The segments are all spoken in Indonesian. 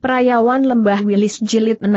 Perayawan Lembah Wilis Jilid 6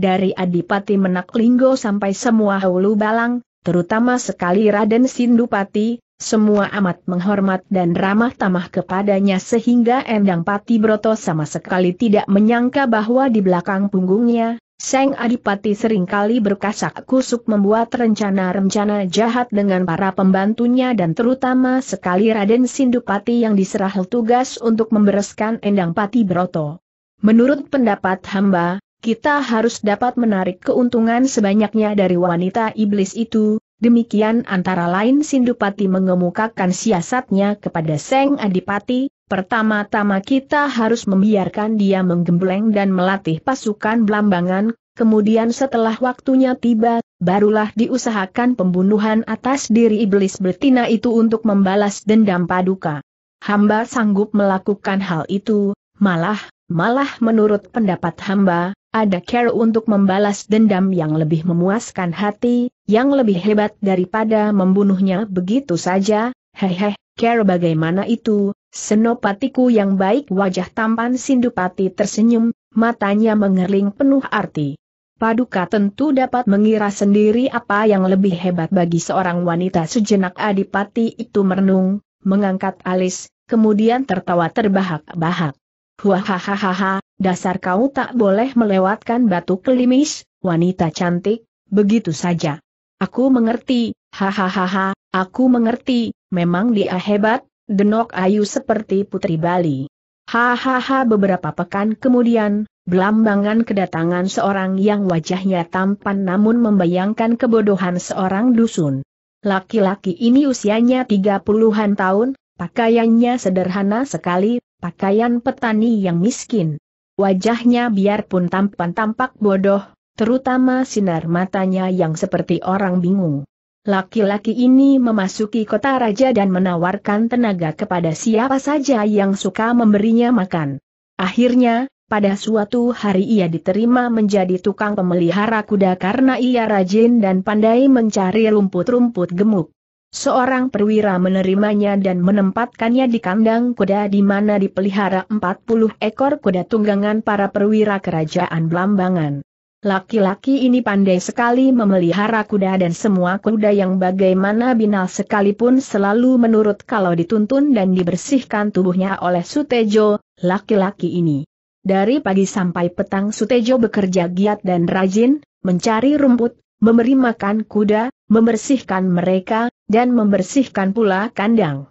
Dari Adipati Menaklinggo sampai semua Hulu Balang, terutama sekali Raden Sindupati, semua amat menghormat dan ramah tamah kepadanya sehingga Endang Pati Broto sama sekali tidak menyangka bahwa di belakang punggungnya, Seng Adipati seringkali berkasak kusuk membuat rencana-rencana jahat dengan para pembantunya dan terutama sekali Raden Sindupati yang diserahal tugas untuk membereskan Endang Pati Broto. Menurut pendapat hamba, kita harus dapat menarik keuntungan sebanyaknya dari wanita iblis itu, demikian antara lain Sindupati mengemukakan siasatnya kepada Seng Adipati, pertama-tama kita harus membiarkan dia menggembleng dan melatih pasukan belambangan, kemudian setelah waktunya tiba, barulah diusahakan pembunuhan atas diri iblis betina itu untuk membalas dendam paduka. Hamba sanggup melakukan hal itu, malah, Malah menurut pendapat hamba, ada care untuk membalas dendam yang lebih memuaskan hati, yang lebih hebat daripada membunuhnya begitu saja, hehe, care bagaimana itu, senopatiku yang baik wajah tampan Sindupati tersenyum, matanya mengerling penuh arti. Paduka tentu dapat mengira sendiri apa yang lebih hebat bagi seorang wanita sejenak adipati itu merenung, mengangkat alis, kemudian tertawa terbahak-bahak. Huahahaha, dasar kau tak boleh melewatkan batu kelimis, wanita cantik, begitu saja. Aku mengerti, hahaha, aku mengerti, memang dia hebat, denok ayu seperti putri Bali. Hahaha beberapa pekan kemudian, belambangan kedatangan seorang yang wajahnya tampan namun membayangkan kebodohan seorang dusun. Laki-laki ini usianya 30-an tahun, pakaiannya sederhana sekali, pakaian petani yang miskin. Wajahnya biarpun tampan tampak bodoh, terutama sinar matanya yang seperti orang bingung. Laki-laki ini memasuki kota raja dan menawarkan tenaga kepada siapa saja yang suka memberinya makan. Akhirnya, pada suatu hari ia diterima menjadi tukang pemelihara kuda karena ia rajin dan pandai mencari rumput-rumput gemuk. Seorang perwira menerimanya dan menempatkannya di kandang kuda di mana dipelihara 40 ekor kuda tunggangan para perwira kerajaan Blambangan. Laki-laki ini pandai sekali memelihara kuda dan semua kuda yang bagaimana binal sekalipun selalu menurut kalau dituntun dan dibersihkan tubuhnya oleh Sutejo, laki-laki ini. Dari pagi sampai petang Sutejo bekerja giat dan rajin, mencari rumput, memberi makan kuda, membersihkan mereka, dan membersihkan pula kandang.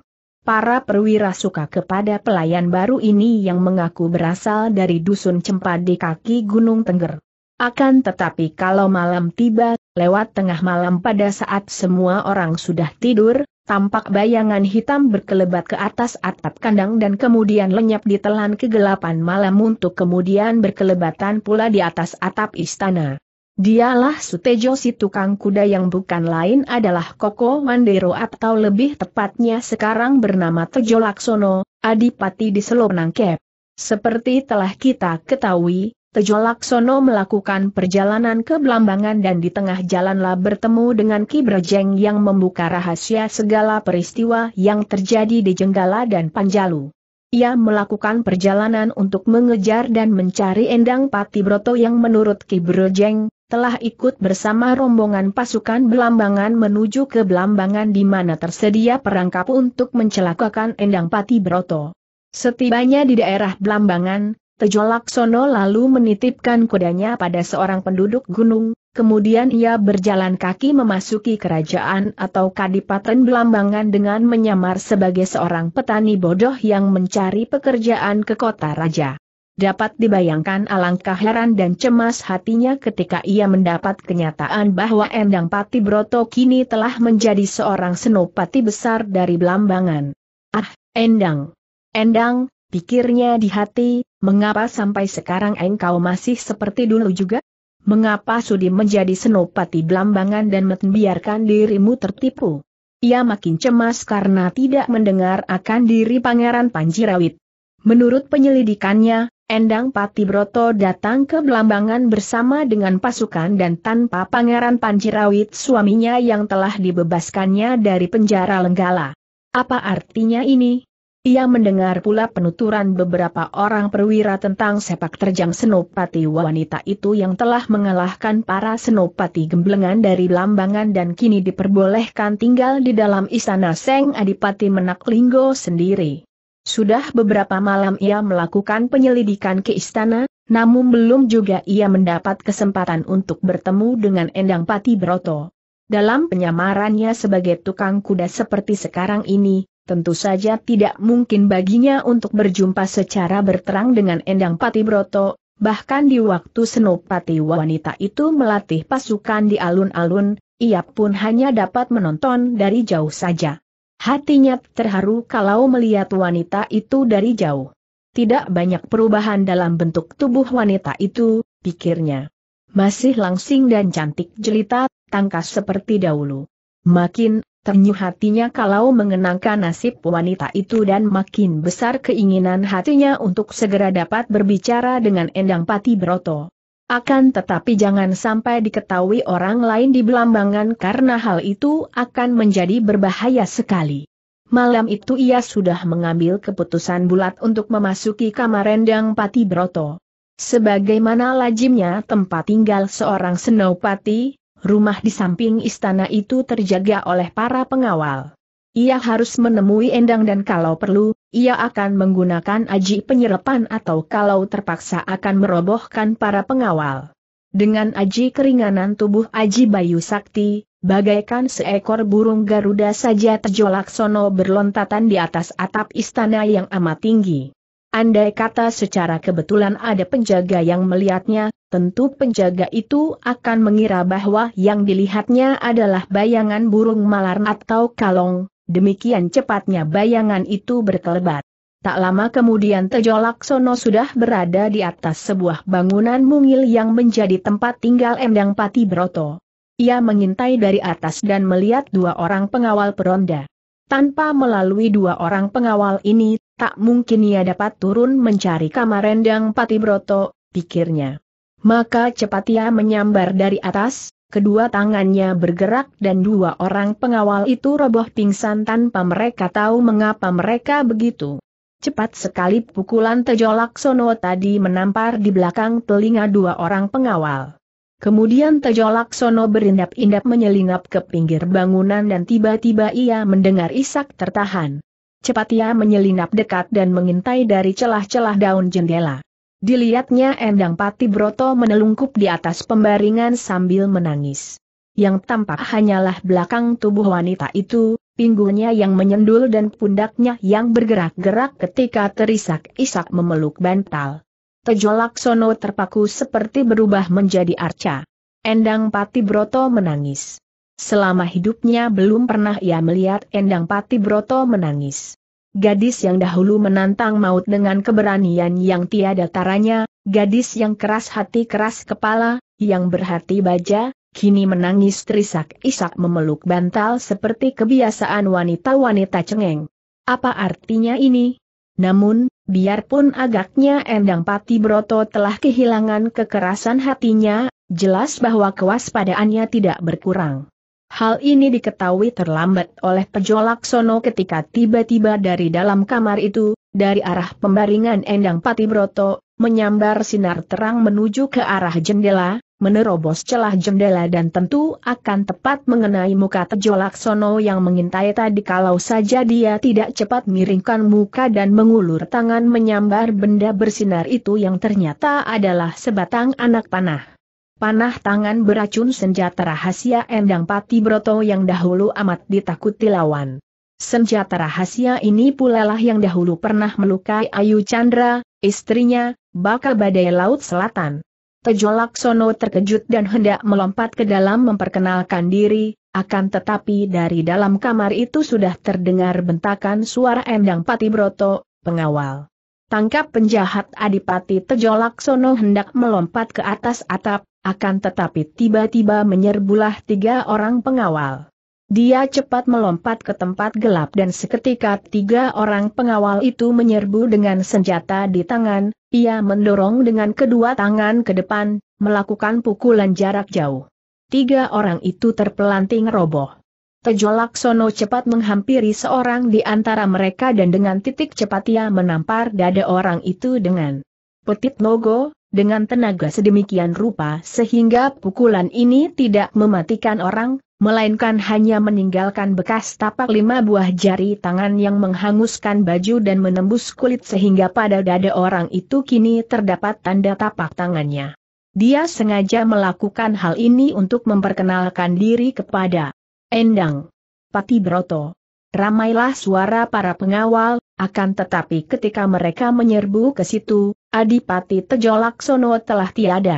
Para perwira suka kepada pelayan baru ini yang mengaku berasal dari dusun Cempad di kaki Gunung Tengger. Akan tetapi kalau malam tiba, lewat tengah malam pada saat semua orang sudah tidur, tampak bayangan hitam berkelebat ke atas atap kandang dan kemudian lenyap ditelan kegelapan malam untuk kemudian berkelebatan pula di atas atap istana. Dialah Sutejo si tukang kuda yang bukan lain adalah Koko Mandero atau lebih tepatnya sekarang bernama Tejo Laksono, Adipati di Selonangkep. Seperti telah kita ketahui, Tejo Laksono melakukan perjalanan ke Belambangan dan di tengah jalanlah bertemu dengan Ki Brejeng yang membuka rahasia segala peristiwa yang terjadi di Jenggala dan Panjalu. Ia melakukan perjalanan untuk mengejar dan mencari Endang Pati Broto yang menurut Ki Brejeng, telah ikut bersama rombongan pasukan Belambangan menuju ke Belambangan di mana tersedia perangkap untuk mencelakakan Endang Pati Broto. Setibanya di daerah Belambangan, Tejo Laksono lalu menitipkan kudanya pada seorang penduduk gunung, kemudian ia berjalan kaki memasuki kerajaan atau Kadipaten Belambangan dengan menyamar sebagai seorang petani bodoh yang mencari pekerjaan ke kota raja. Dapat dibayangkan alangkah heran dan cemas hatinya ketika ia mendapat kenyataan bahwa Endang Pati Broto kini telah menjadi seorang senopati besar dari Belambangan. Ah, Endang! Endang, pikirnya di hati, mengapa sampai sekarang engkau masih seperti dulu juga? Mengapa Sudi menjadi senopati Belambangan dan membiarkan dirimu tertipu? Ia makin cemas karena tidak mendengar akan diri Pangeran Panjirawit. Menurut penyelidikannya, Endang Pati Broto datang ke Belambangan bersama dengan pasukan dan tanpa Pangeran Panjirawit suaminya yang telah dibebaskannya dari penjara Lenggala. Apa artinya ini? Ia mendengar pula penuturan beberapa orang perwira tentang sepak terjang senopati wanita itu yang telah mengalahkan para senopati gemblengan dari Lambangan dan kini diperbolehkan tinggal di dalam istana Seng Adipati Menaklinggo sendiri. Sudah beberapa malam ia melakukan penyelidikan ke istana, namun belum juga ia mendapat kesempatan untuk bertemu dengan Endang Pati Broto. Dalam penyamarannya sebagai tukang kuda seperti sekarang ini, tentu saja tidak mungkin baginya untuk berjumpa secara berterang dengan Endang Pati Broto, bahkan di waktu Senopati wanita itu melatih pasukan di alun-alun, ia pun hanya dapat menonton dari jauh saja. Hatinya terharu kalau melihat wanita itu dari jauh. Tidak banyak perubahan dalam bentuk tubuh wanita itu, pikirnya. Masih langsing dan cantik jelita, tangkas seperti dahulu. Makin ternyuh hatinya kalau mengenangkan nasib wanita itu dan makin besar keinginan hatinya untuk segera dapat berbicara dengan Endang Pati Broto. Akan tetapi jangan sampai diketahui orang lain di Belambangan karena hal itu akan menjadi berbahaya sekali. Malam itu ia sudah mengambil keputusan bulat untuk memasuki kamar rendang Pati Broto. Sebagaimana lazimnya tempat tinggal seorang senopati, rumah di samping istana itu terjaga oleh para pengawal. Ia harus menemui Endang dan kalau perlu, ia akan menggunakan aji penyerapan atau kalau terpaksa akan merobohkan para pengawal. Dengan aji keringanan tubuh Aji Bayu Sakti, bagaikan seekor burung Garuda saja terjolak sono berlontatan di atas atap istana yang amat tinggi. Andai kata secara kebetulan ada penjaga yang melihatnya, tentu penjaga itu akan mengira bahwa yang dilihatnya adalah bayangan burung malar atau kalong, Demikian cepatnya bayangan itu berkelebat. Tak lama kemudian Tejo Laksono sudah berada di atas sebuah bangunan mungil yang menjadi tempat tinggal Endang Pati Broto. Ia mengintai dari atas dan melihat dua orang pengawal peronda. Tanpa melalui dua orang pengawal ini, tak mungkin ia dapat turun mencari kamar Endang Pati Broto, pikirnya. Maka cepat ia menyambar dari atas, kedua tangannya bergerak dan dua orang pengawal itu roboh pingsan tanpa mereka tahu mengapa mereka begitu. Cepat sekali pukulan Tejo tadi menampar di belakang telinga dua orang pengawal. Kemudian tejolaksono berindap-indap menyelinap ke pinggir bangunan dan tiba-tiba ia mendengar isak tertahan. Cepat ia menyelinap dekat dan mengintai dari celah-celah daun jendela. Dilihatnya Endang Pati Broto menelungkup di atas pembaringan sambil menangis. Yang tampak hanyalah belakang tubuh wanita itu, pinggulnya yang menyendul dan pundaknya yang bergerak-gerak ketika terisak-isak memeluk bantal. Tejo Laksono terpaku seperti berubah menjadi arca. Endang Pati Broto menangis. Selama hidupnya belum pernah ia melihat Endang Pati Broto menangis gadis yang dahulu menantang maut dengan keberanian yang tiada taranya, gadis yang keras hati keras kepala, yang berhati baja, kini menangis terisak-isak memeluk bantal seperti kebiasaan wanita-wanita cengeng. Apa artinya ini? Namun, biarpun agaknya Endang Pati Broto telah kehilangan kekerasan hatinya, jelas bahwa kewaspadaannya tidak berkurang. Hal ini diketahui terlambat oleh pejolak sono ketika tiba-tiba dari dalam kamar itu, dari arah pembaringan Endang Patibroto, menyambar sinar terang menuju ke arah jendela, menerobos celah jendela dan tentu akan tepat mengenai muka pejolak sono yang mengintai tadi kalau saja dia tidak cepat miringkan muka dan mengulur tangan menyambar benda bersinar itu yang ternyata adalah sebatang anak panah. Panah tangan beracun senjata rahasia Endang Pati Broto yang dahulu amat ditakuti lawan. Senjata rahasia ini pula lah yang dahulu pernah melukai Ayu Chandra, istrinya, bakal badai Laut Selatan. Tejo Laksono terkejut dan hendak melompat ke dalam memperkenalkan diri, akan tetapi dari dalam kamar itu sudah terdengar bentakan suara Endang Pati Broto, pengawal. Tangkap penjahat Adipati Tejo Laksono hendak melompat ke atas atap, akan tetapi tiba-tiba menyerbulah tiga orang pengawal. Dia cepat melompat ke tempat gelap dan seketika tiga orang pengawal itu menyerbu dengan senjata di tangan, ia mendorong dengan kedua tangan ke depan, melakukan pukulan jarak jauh. Tiga orang itu terpelanting roboh. Tejo Laksono cepat menghampiri seorang di antara mereka dan dengan titik cepat ia menampar dada orang itu dengan petit nogo, dengan tenaga sedemikian rupa sehingga pukulan ini tidak mematikan orang, melainkan hanya meninggalkan bekas tapak lima buah jari tangan yang menghanguskan baju dan menembus kulit sehingga pada dada orang itu kini terdapat tanda tapak tangannya. Dia sengaja melakukan hal ini untuk memperkenalkan diri kepada Endang Pati Broto. Ramailah suara para pengawal, akan tetapi ketika mereka menyerbu ke situ, Adipati Tejo Laksono telah tiada.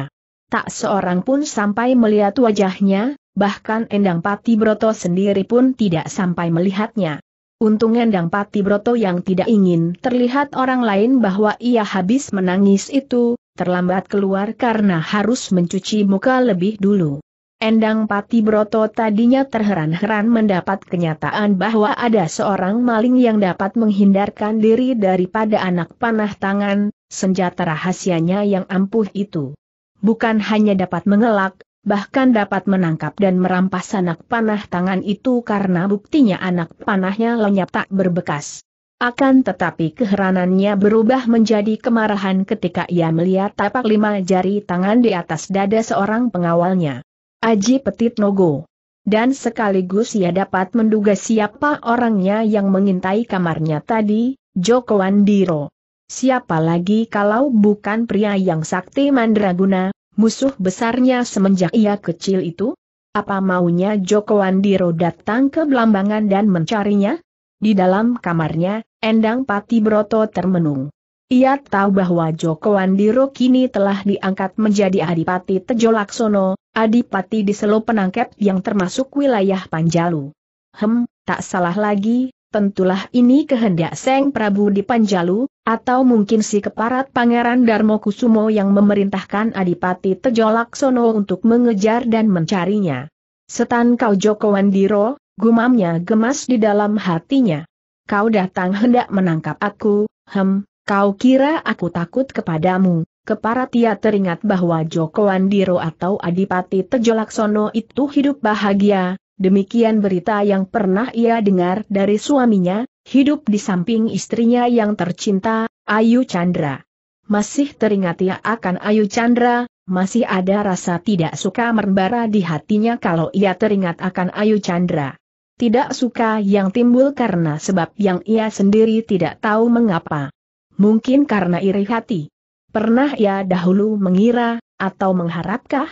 Tak seorang pun sampai melihat wajahnya, bahkan Endang Pati Broto sendiri pun tidak sampai melihatnya. Untung Endang Pati Broto yang tidak ingin terlihat orang lain bahwa ia habis menangis itu, terlambat keluar karena harus mencuci muka lebih dulu. Endang Pati Broto tadinya terheran-heran mendapat kenyataan bahwa ada seorang maling yang dapat menghindarkan diri daripada anak panah tangan, senjata rahasianya yang ampuh itu. Bukan hanya dapat mengelak, bahkan dapat menangkap dan merampas anak panah tangan itu karena buktinya anak panahnya lenyap tak berbekas. Akan tetapi keheranannya berubah menjadi kemarahan ketika ia melihat tapak lima jari tangan di atas dada seorang pengawalnya. Aji Petit Nogo. Dan sekaligus ia dapat menduga siapa orangnya yang mengintai kamarnya tadi, Joko Andiro. Siapa lagi kalau bukan pria yang sakti mandraguna, musuh besarnya semenjak ia kecil itu? Apa maunya Joko Andiro datang ke Belambangan dan mencarinya? Di dalam kamarnya, Endang Pati Broto termenung. Ia tahu bahwa Joko Andiro kini telah diangkat menjadi Adipati Tejo Laksono, Adipati di Selo Penangkep yang termasuk wilayah Panjalu. Hem, tak salah lagi, tentulah ini kehendak Seng Prabu di Panjalu, atau mungkin si keparat Pangeran Darmo Kusumo yang memerintahkan Adipati Tejolaksono untuk mengejar dan mencarinya. Setan kau Joko Wandiro, gumamnya gemas di dalam hatinya. Kau datang hendak menangkap aku, hem, kau kira aku takut kepadamu. Keparat ia teringat bahwa Joko Wandiro atau Adipati Tejolaksono itu hidup bahagia, demikian berita yang pernah ia dengar dari suaminya, hidup di samping istrinya yang tercinta, Ayu Chandra. Masih teringat ia akan Ayu Chandra, masih ada rasa tidak suka membara di hatinya kalau ia teringat akan Ayu Chandra. Tidak suka yang timbul karena sebab yang ia sendiri tidak tahu mengapa. Mungkin karena iri hati. Pernah ia dahulu mengira, atau mengharapkah,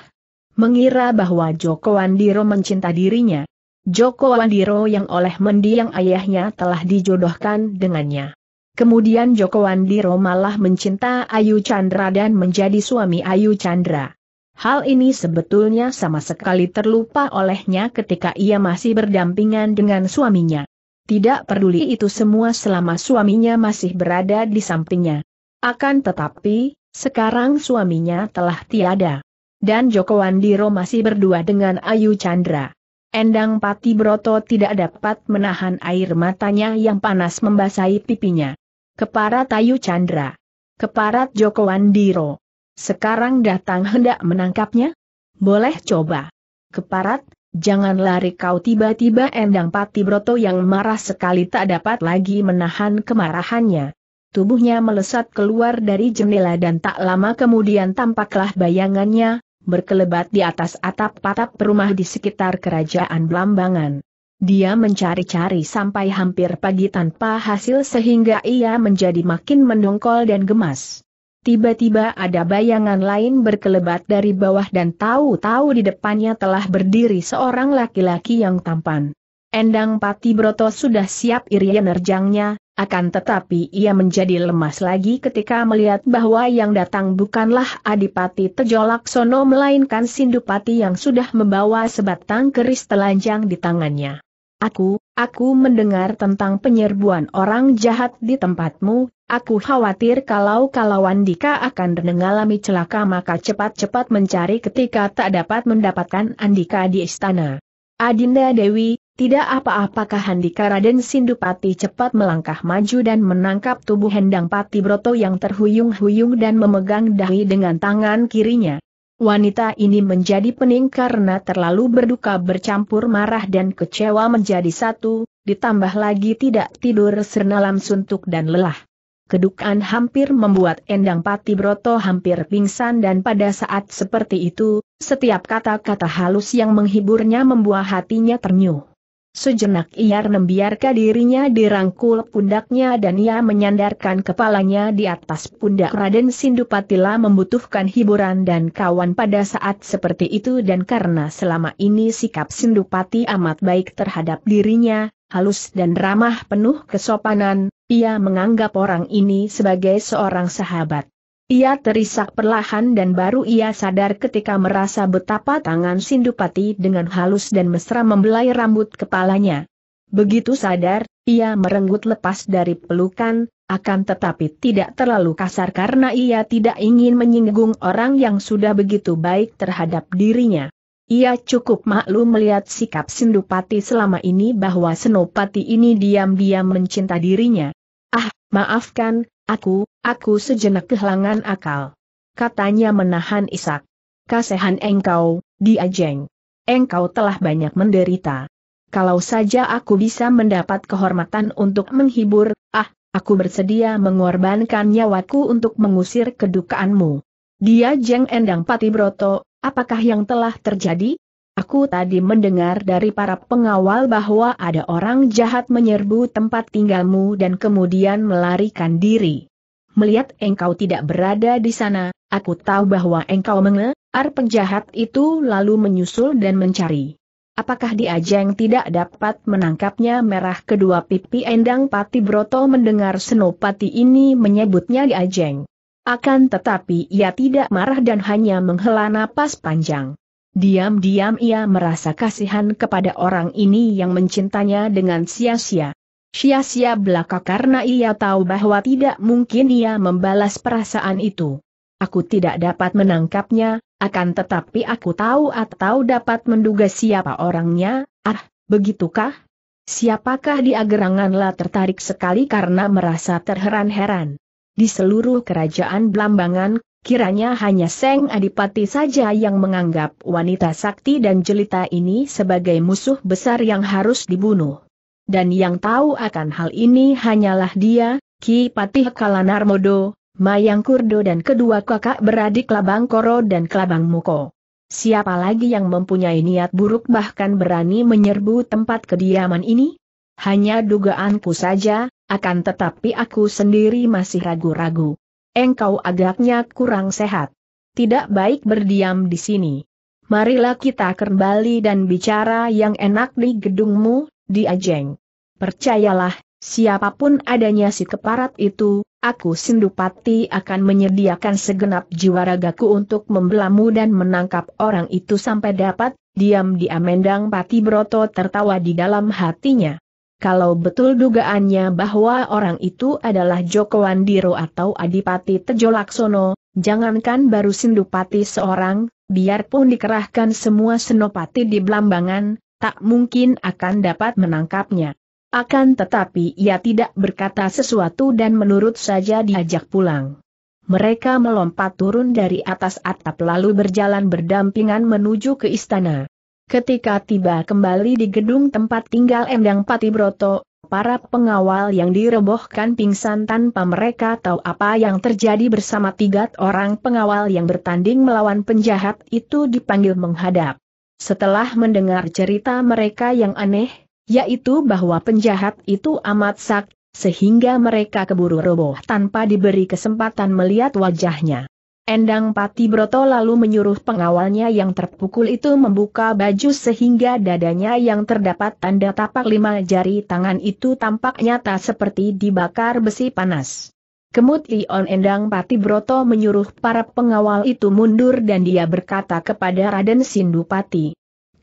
mengira bahwa Joko Wandiro mencinta dirinya. Joko Wandiro yang oleh mendiang ayahnya telah dijodohkan dengannya. Kemudian Joko Wandiro malah mencinta Ayu Chandra dan menjadi suami Ayu Chandra. Hal ini sebetulnya sama sekali terlupa olehnya ketika ia masih berdampingan dengan suaminya. Tidak peduli itu semua selama suaminya masih berada di sampingnya. Akan tetapi, sekarang suaminya telah tiada dan Joko Wandiro masih berdua dengan Ayu Chandra. Endang Pati Broto tidak dapat menahan air matanya yang panas membasahi pipinya. Keparat Ayu Chandra. Keparat Joko Wandiro. Sekarang datang hendak menangkapnya? Boleh coba. Keparat, jangan lari kau tiba-tiba Endang Pati Broto yang marah sekali tak dapat lagi menahan kemarahannya. Tubuhnya melesat keluar dari jendela dan tak lama kemudian tampaklah bayangannya, berkelebat di atas atap-atap perumah di sekitar kerajaan Blambangan. Dia mencari-cari sampai hampir pagi tanpa hasil sehingga ia menjadi makin mendongkol dan gemas. Tiba-tiba ada bayangan lain berkelebat dari bawah dan tahu-tahu di depannya telah berdiri seorang laki-laki yang tampan. Endang Pati Broto sudah siap iri nerjangnya, akan tetapi ia menjadi lemas lagi ketika melihat bahwa yang datang bukanlah Adipati Sono melainkan Sindupati yang sudah membawa sebatang keris telanjang di tangannya. Aku, aku mendengar tentang penyerbuan orang jahat di tempatmu, aku khawatir kalau-kalau Andika akan mengalami celaka maka cepat-cepat mencari ketika tak dapat mendapatkan Andika di istana. Adinda Dewi, tidak apa-apakah Handika Raden Sindupati cepat melangkah maju dan menangkap tubuh Hendang Pati Broto yang terhuyung-huyung dan memegang dahi dengan tangan kirinya. Wanita ini menjadi pening karena terlalu berduka bercampur marah dan kecewa menjadi satu, ditambah lagi tidak tidur sernalam suntuk dan lelah. Kedukaan hampir membuat Endang Pati Broto hampir pingsan dan pada saat seperti itu, setiap kata-kata halus yang menghiburnya membuat hatinya ternyuh. Sejenak ia membiarkan dirinya dirangkul pundaknya dan ia menyandarkan kepalanya di atas pundak Raden Sindupatila membutuhkan hiburan dan kawan pada saat seperti itu dan karena selama ini sikap Sindupati amat baik terhadap dirinya, halus dan ramah penuh kesopanan, ia menganggap orang ini sebagai seorang sahabat. Ia terisak perlahan dan baru ia sadar ketika merasa betapa tangan Sindupati dengan halus dan mesra membelai rambut kepalanya. Begitu sadar, ia merenggut lepas dari pelukan, akan tetapi tidak terlalu kasar karena ia tidak ingin menyinggung orang yang sudah begitu baik terhadap dirinya. Ia cukup maklum melihat sikap Sindupati selama ini bahwa Senopati ini diam-diam mencinta dirinya. Ah, maafkan, Aku, aku sejenak kehilangan akal. Katanya menahan isak. Kasehan engkau, diajeng. Engkau telah banyak menderita. Kalau saja aku bisa mendapat kehormatan untuk menghibur, ah, aku bersedia mengorbankan nyawaku untuk mengusir kedukaanmu. Dia jeng endang pati broto, apakah yang telah terjadi? Aku tadi mendengar dari para pengawal bahwa ada orang jahat menyerbu tempat tinggalmu dan kemudian melarikan diri. Melihat engkau tidak berada di sana, aku tahu bahwa engkau mengear penjahat itu lalu menyusul dan mencari. Apakah dia yang tidak dapat menangkapnya merah kedua pipi endang Pati Broto mendengar Senopati ini menyebutnya Diajeng. Akan tetapi ia tidak marah dan hanya menghela napas panjang. Diam-diam ia merasa kasihan kepada orang ini yang mencintanya dengan sia-sia. Sia-sia belaka karena ia tahu bahwa tidak mungkin ia membalas perasaan itu. Aku tidak dapat menangkapnya, akan tetapi aku tahu atau dapat menduga siapa orangnya, ah, begitukah? Siapakah dia geranganlah tertarik sekali karena merasa terheran-heran. Di seluruh kerajaan Blambangan, Kiranya hanya Seng Adipati saja yang menganggap wanita sakti dan jelita ini sebagai musuh besar yang harus dibunuh. Dan yang tahu akan hal ini hanyalah dia, Ki Patih Kalanarmodo, Mayang Kurdo dan kedua kakak beradik Labang Koro dan Kelabang Muko. Siapa lagi yang mempunyai niat buruk bahkan berani menyerbu tempat kediaman ini? Hanya dugaanku saja, akan tetapi aku sendiri masih ragu-ragu engkau agaknya kurang sehat. Tidak baik berdiam di sini. Marilah kita kembali dan bicara yang enak di gedungmu, di Ajeng. Percayalah, siapapun adanya si keparat itu, aku Sindupati akan menyediakan segenap jiwa ragaku untuk membelamu dan menangkap orang itu sampai dapat, diam di Amendang Pati Broto tertawa di dalam hatinya. Kalau betul dugaannya bahwa orang itu adalah Joko Wandiro atau Adipati Tejo Laksono, jangankan baru Sindupati seorang, biarpun dikerahkan semua senopati di Blambangan, tak mungkin akan dapat menangkapnya. Akan tetapi ia tidak berkata sesuatu dan menurut saja diajak pulang. Mereka melompat turun dari atas atap lalu berjalan berdampingan menuju ke istana. Ketika tiba kembali di gedung tempat tinggal Endang Broto, para pengawal yang direbohkan pingsan tanpa mereka tahu apa yang terjadi bersama tiga orang pengawal yang bertanding melawan penjahat itu dipanggil menghadap. Setelah mendengar cerita mereka yang aneh, yaitu bahwa penjahat itu amat sak, sehingga mereka keburu roboh tanpa diberi kesempatan melihat wajahnya. Endang Pati Broto lalu menyuruh pengawalnya yang terpukul itu membuka baju sehingga dadanya yang terdapat tanda tapak lima jari tangan itu tampak nyata seperti dibakar besi panas. Kemudian Endang Pati Broto menyuruh para pengawal itu mundur dan dia berkata kepada Raden Sindupati.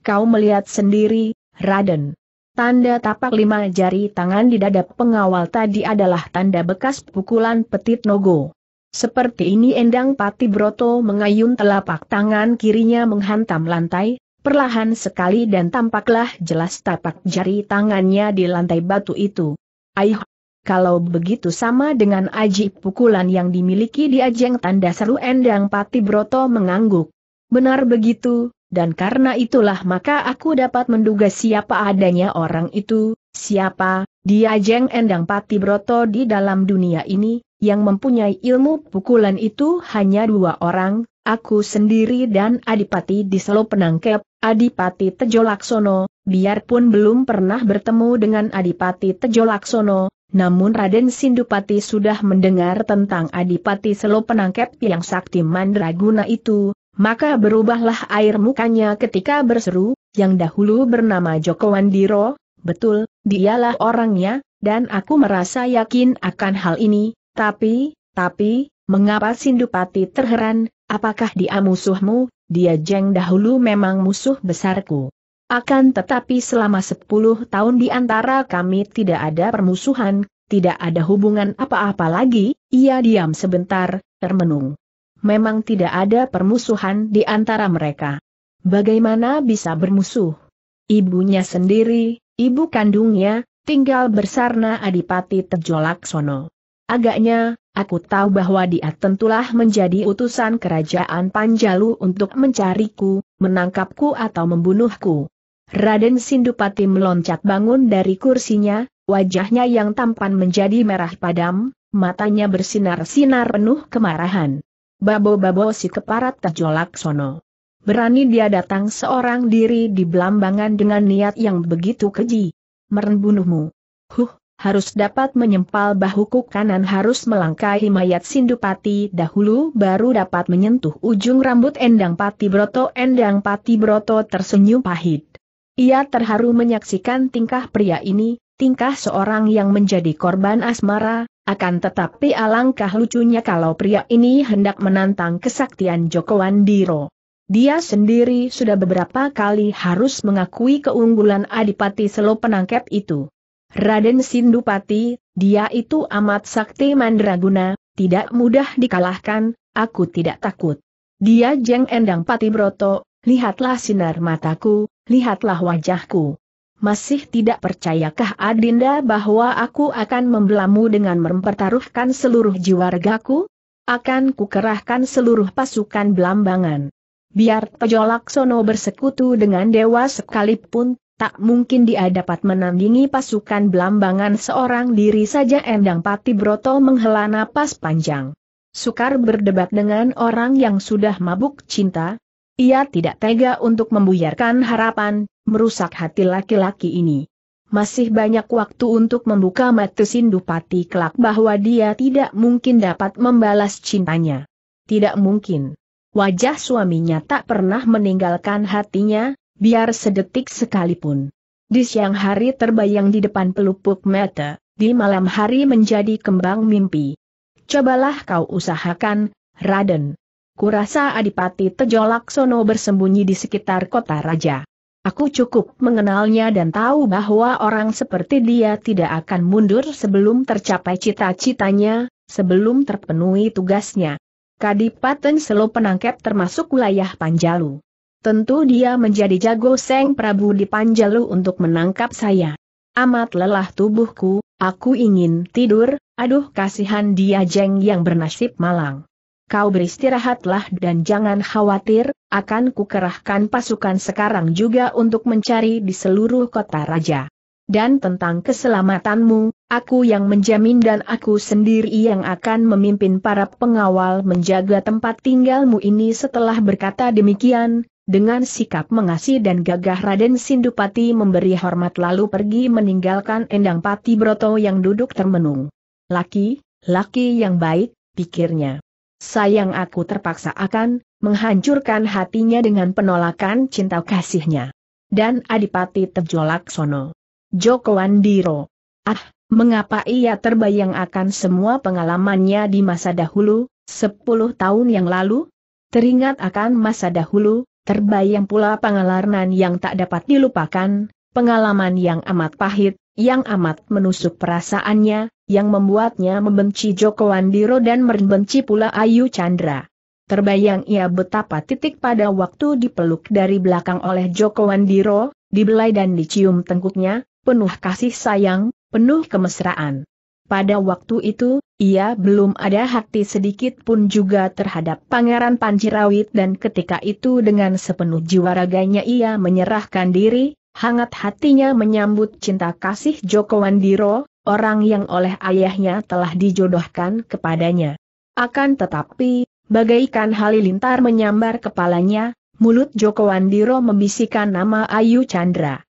Kau melihat sendiri, Raden. Tanda tapak lima jari tangan di dada pengawal tadi adalah tanda bekas pukulan petit nogo. Seperti ini Endang Pati Broto mengayun telapak tangan kirinya menghantam lantai, perlahan sekali dan tampaklah jelas tapak jari tangannya di lantai batu itu. Aih, kalau begitu sama dengan aji pukulan yang dimiliki di ajeng tanda seru Endang Pati Broto mengangguk. Benar begitu, dan karena itulah maka aku dapat menduga siapa adanya orang itu, siapa, di ajeng Endang Pati Broto di dalam dunia ini, yang mempunyai ilmu pukulan itu hanya dua orang, aku sendiri dan Adipati Diselo Penangkep, Adipati Tejolaksono, biarpun belum pernah bertemu dengan Adipati Tejolaksono, namun Raden Sindupati sudah mendengar tentang Adipati Selo Penangkep yang sakti mandraguna itu, maka berubahlah air mukanya ketika berseru, yang dahulu bernama Joko Wandiro, betul, dialah orangnya, dan aku merasa yakin akan hal ini, tapi, tapi, mengapa Sindupati terheran, apakah dia musuhmu, dia jeng dahulu memang musuh besarku. Akan tetapi selama sepuluh tahun di antara kami tidak ada permusuhan, tidak ada hubungan apa-apa lagi, ia diam sebentar, termenung. Memang tidak ada permusuhan di antara mereka. Bagaimana bisa bermusuh? Ibunya sendiri, ibu kandungnya, tinggal bersarna Adipati Tejolaksono. Agaknya, aku tahu bahwa dia tentulah menjadi utusan kerajaan Panjalu untuk mencariku, menangkapku atau membunuhku. Raden Sindupati meloncat bangun dari kursinya, wajahnya yang tampan menjadi merah padam, matanya bersinar-sinar penuh kemarahan. Babo-babo si keparat terjolak sono. Berani dia datang seorang diri di Belambangan dengan niat yang begitu keji. Merenbunuhmu. Huh, harus dapat menyempal bahuku kanan harus melangkahi mayat Sindupati dahulu baru dapat menyentuh ujung rambut Endang Pati Broto. Endang Pati Broto tersenyum pahit. Ia terharu menyaksikan tingkah pria ini, tingkah seorang yang menjadi korban asmara, akan tetapi alangkah lucunya kalau pria ini hendak menantang kesaktian Joko Wandiro. Dia sendiri sudah beberapa kali harus mengakui keunggulan Adipati Selo penangkep itu. Raden Sindupati, dia itu amat sakti mandraguna, tidak mudah dikalahkan, aku tidak takut. Dia Jeng Endang pati Patibroto, lihatlah sinar mataku, lihatlah wajahku. Masih tidak percayakah Adinda bahwa aku akan membelamu dengan mempertaruhkan seluruh jiwargaku? Akan kukerahkan seluruh pasukan belambangan. Biar Sono bersekutu dengan dewa sekalipun, Tak mungkin dia dapat menandingi pasukan belambangan seorang diri saja Endang Pati Broto menghela napas panjang. Sukar berdebat dengan orang yang sudah mabuk cinta. Ia tidak tega untuk membuyarkan harapan, merusak hati laki-laki ini. Masih banyak waktu untuk membuka mata Pati kelak bahwa dia tidak mungkin dapat membalas cintanya. Tidak mungkin. Wajah suaminya tak pernah meninggalkan hatinya, biar sedetik sekalipun. Di siang hari terbayang di depan pelupuk mata, di malam hari menjadi kembang mimpi. Cobalah kau usahakan, Raden. Kurasa Adipati Tejolaksono bersembunyi di sekitar kota raja. Aku cukup mengenalnya dan tahu bahwa orang seperti dia tidak akan mundur sebelum tercapai cita-citanya, sebelum terpenuhi tugasnya. Kadipaten Selo Penangkep termasuk wilayah Panjalu. Tentu dia menjadi jago Seng Prabu di Panjalu untuk menangkap saya. Amat lelah tubuhku, aku ingin tidur, aduh kasihan dia jeng yang bernasib malang. Kau beristirahatlah dan jangan khawatir, akan kukerahkan pasukan sekarang juga untuk mencari di seluruh kota raja. Dan tentang keselamatanmu, aku yang menjamin dan aku sendiri yang akan memimpin para pengawal menjaga tempat tinggalmu ini setelah berkata demikian, dengan sikap mengasih dan gagah Raden Sindupati memberi hormat lalu pergi meninggalkan Endang Pati Broto yang duduk termenung. Laki, laki yang baik, pikirnya. Sayang aku terpaksa akan, menghancurkan hatinya dengan penolakan cinta kasihnya. Dan Adipati terjolak Sono. Joko Andiro. Ah, mengapa ia terbayang akan semua pengalamannya di masa dahulu, sepuluh tahun yang lalu? Teringat akan masa dahulu, Terbayang pula pengalaman yang tak dapat dilupakan, pengalaman yang amat pahit, yang amat menusuk perasaannya, yang membuatnya membenci Joko Wandiro dan membenci pula Ayu Chandra. Terbayang ia betapa titik pada waktu dipeluk dari belakang oleh Joko Wandiro, dibelai dan dicium tengkuknya, penuh kasih sayang, penuh kemesraan. Pada waktu itu, ia belum ada hati sedikit pun juga terhadap Pangeran Panjirawit dan ketika itu dengan sepenuh jiwa raganya ia menyerahkan diri, hangat hatinya menyambut cinta kasih Joko Wandiro, orang yang oleh ayahnya telah dijodohkan kepadanya. Akan tetapi, bagaikan halilintar menyambar kepalanya, mulut Joko Wandiro membisikkan nama Ayu Chandra.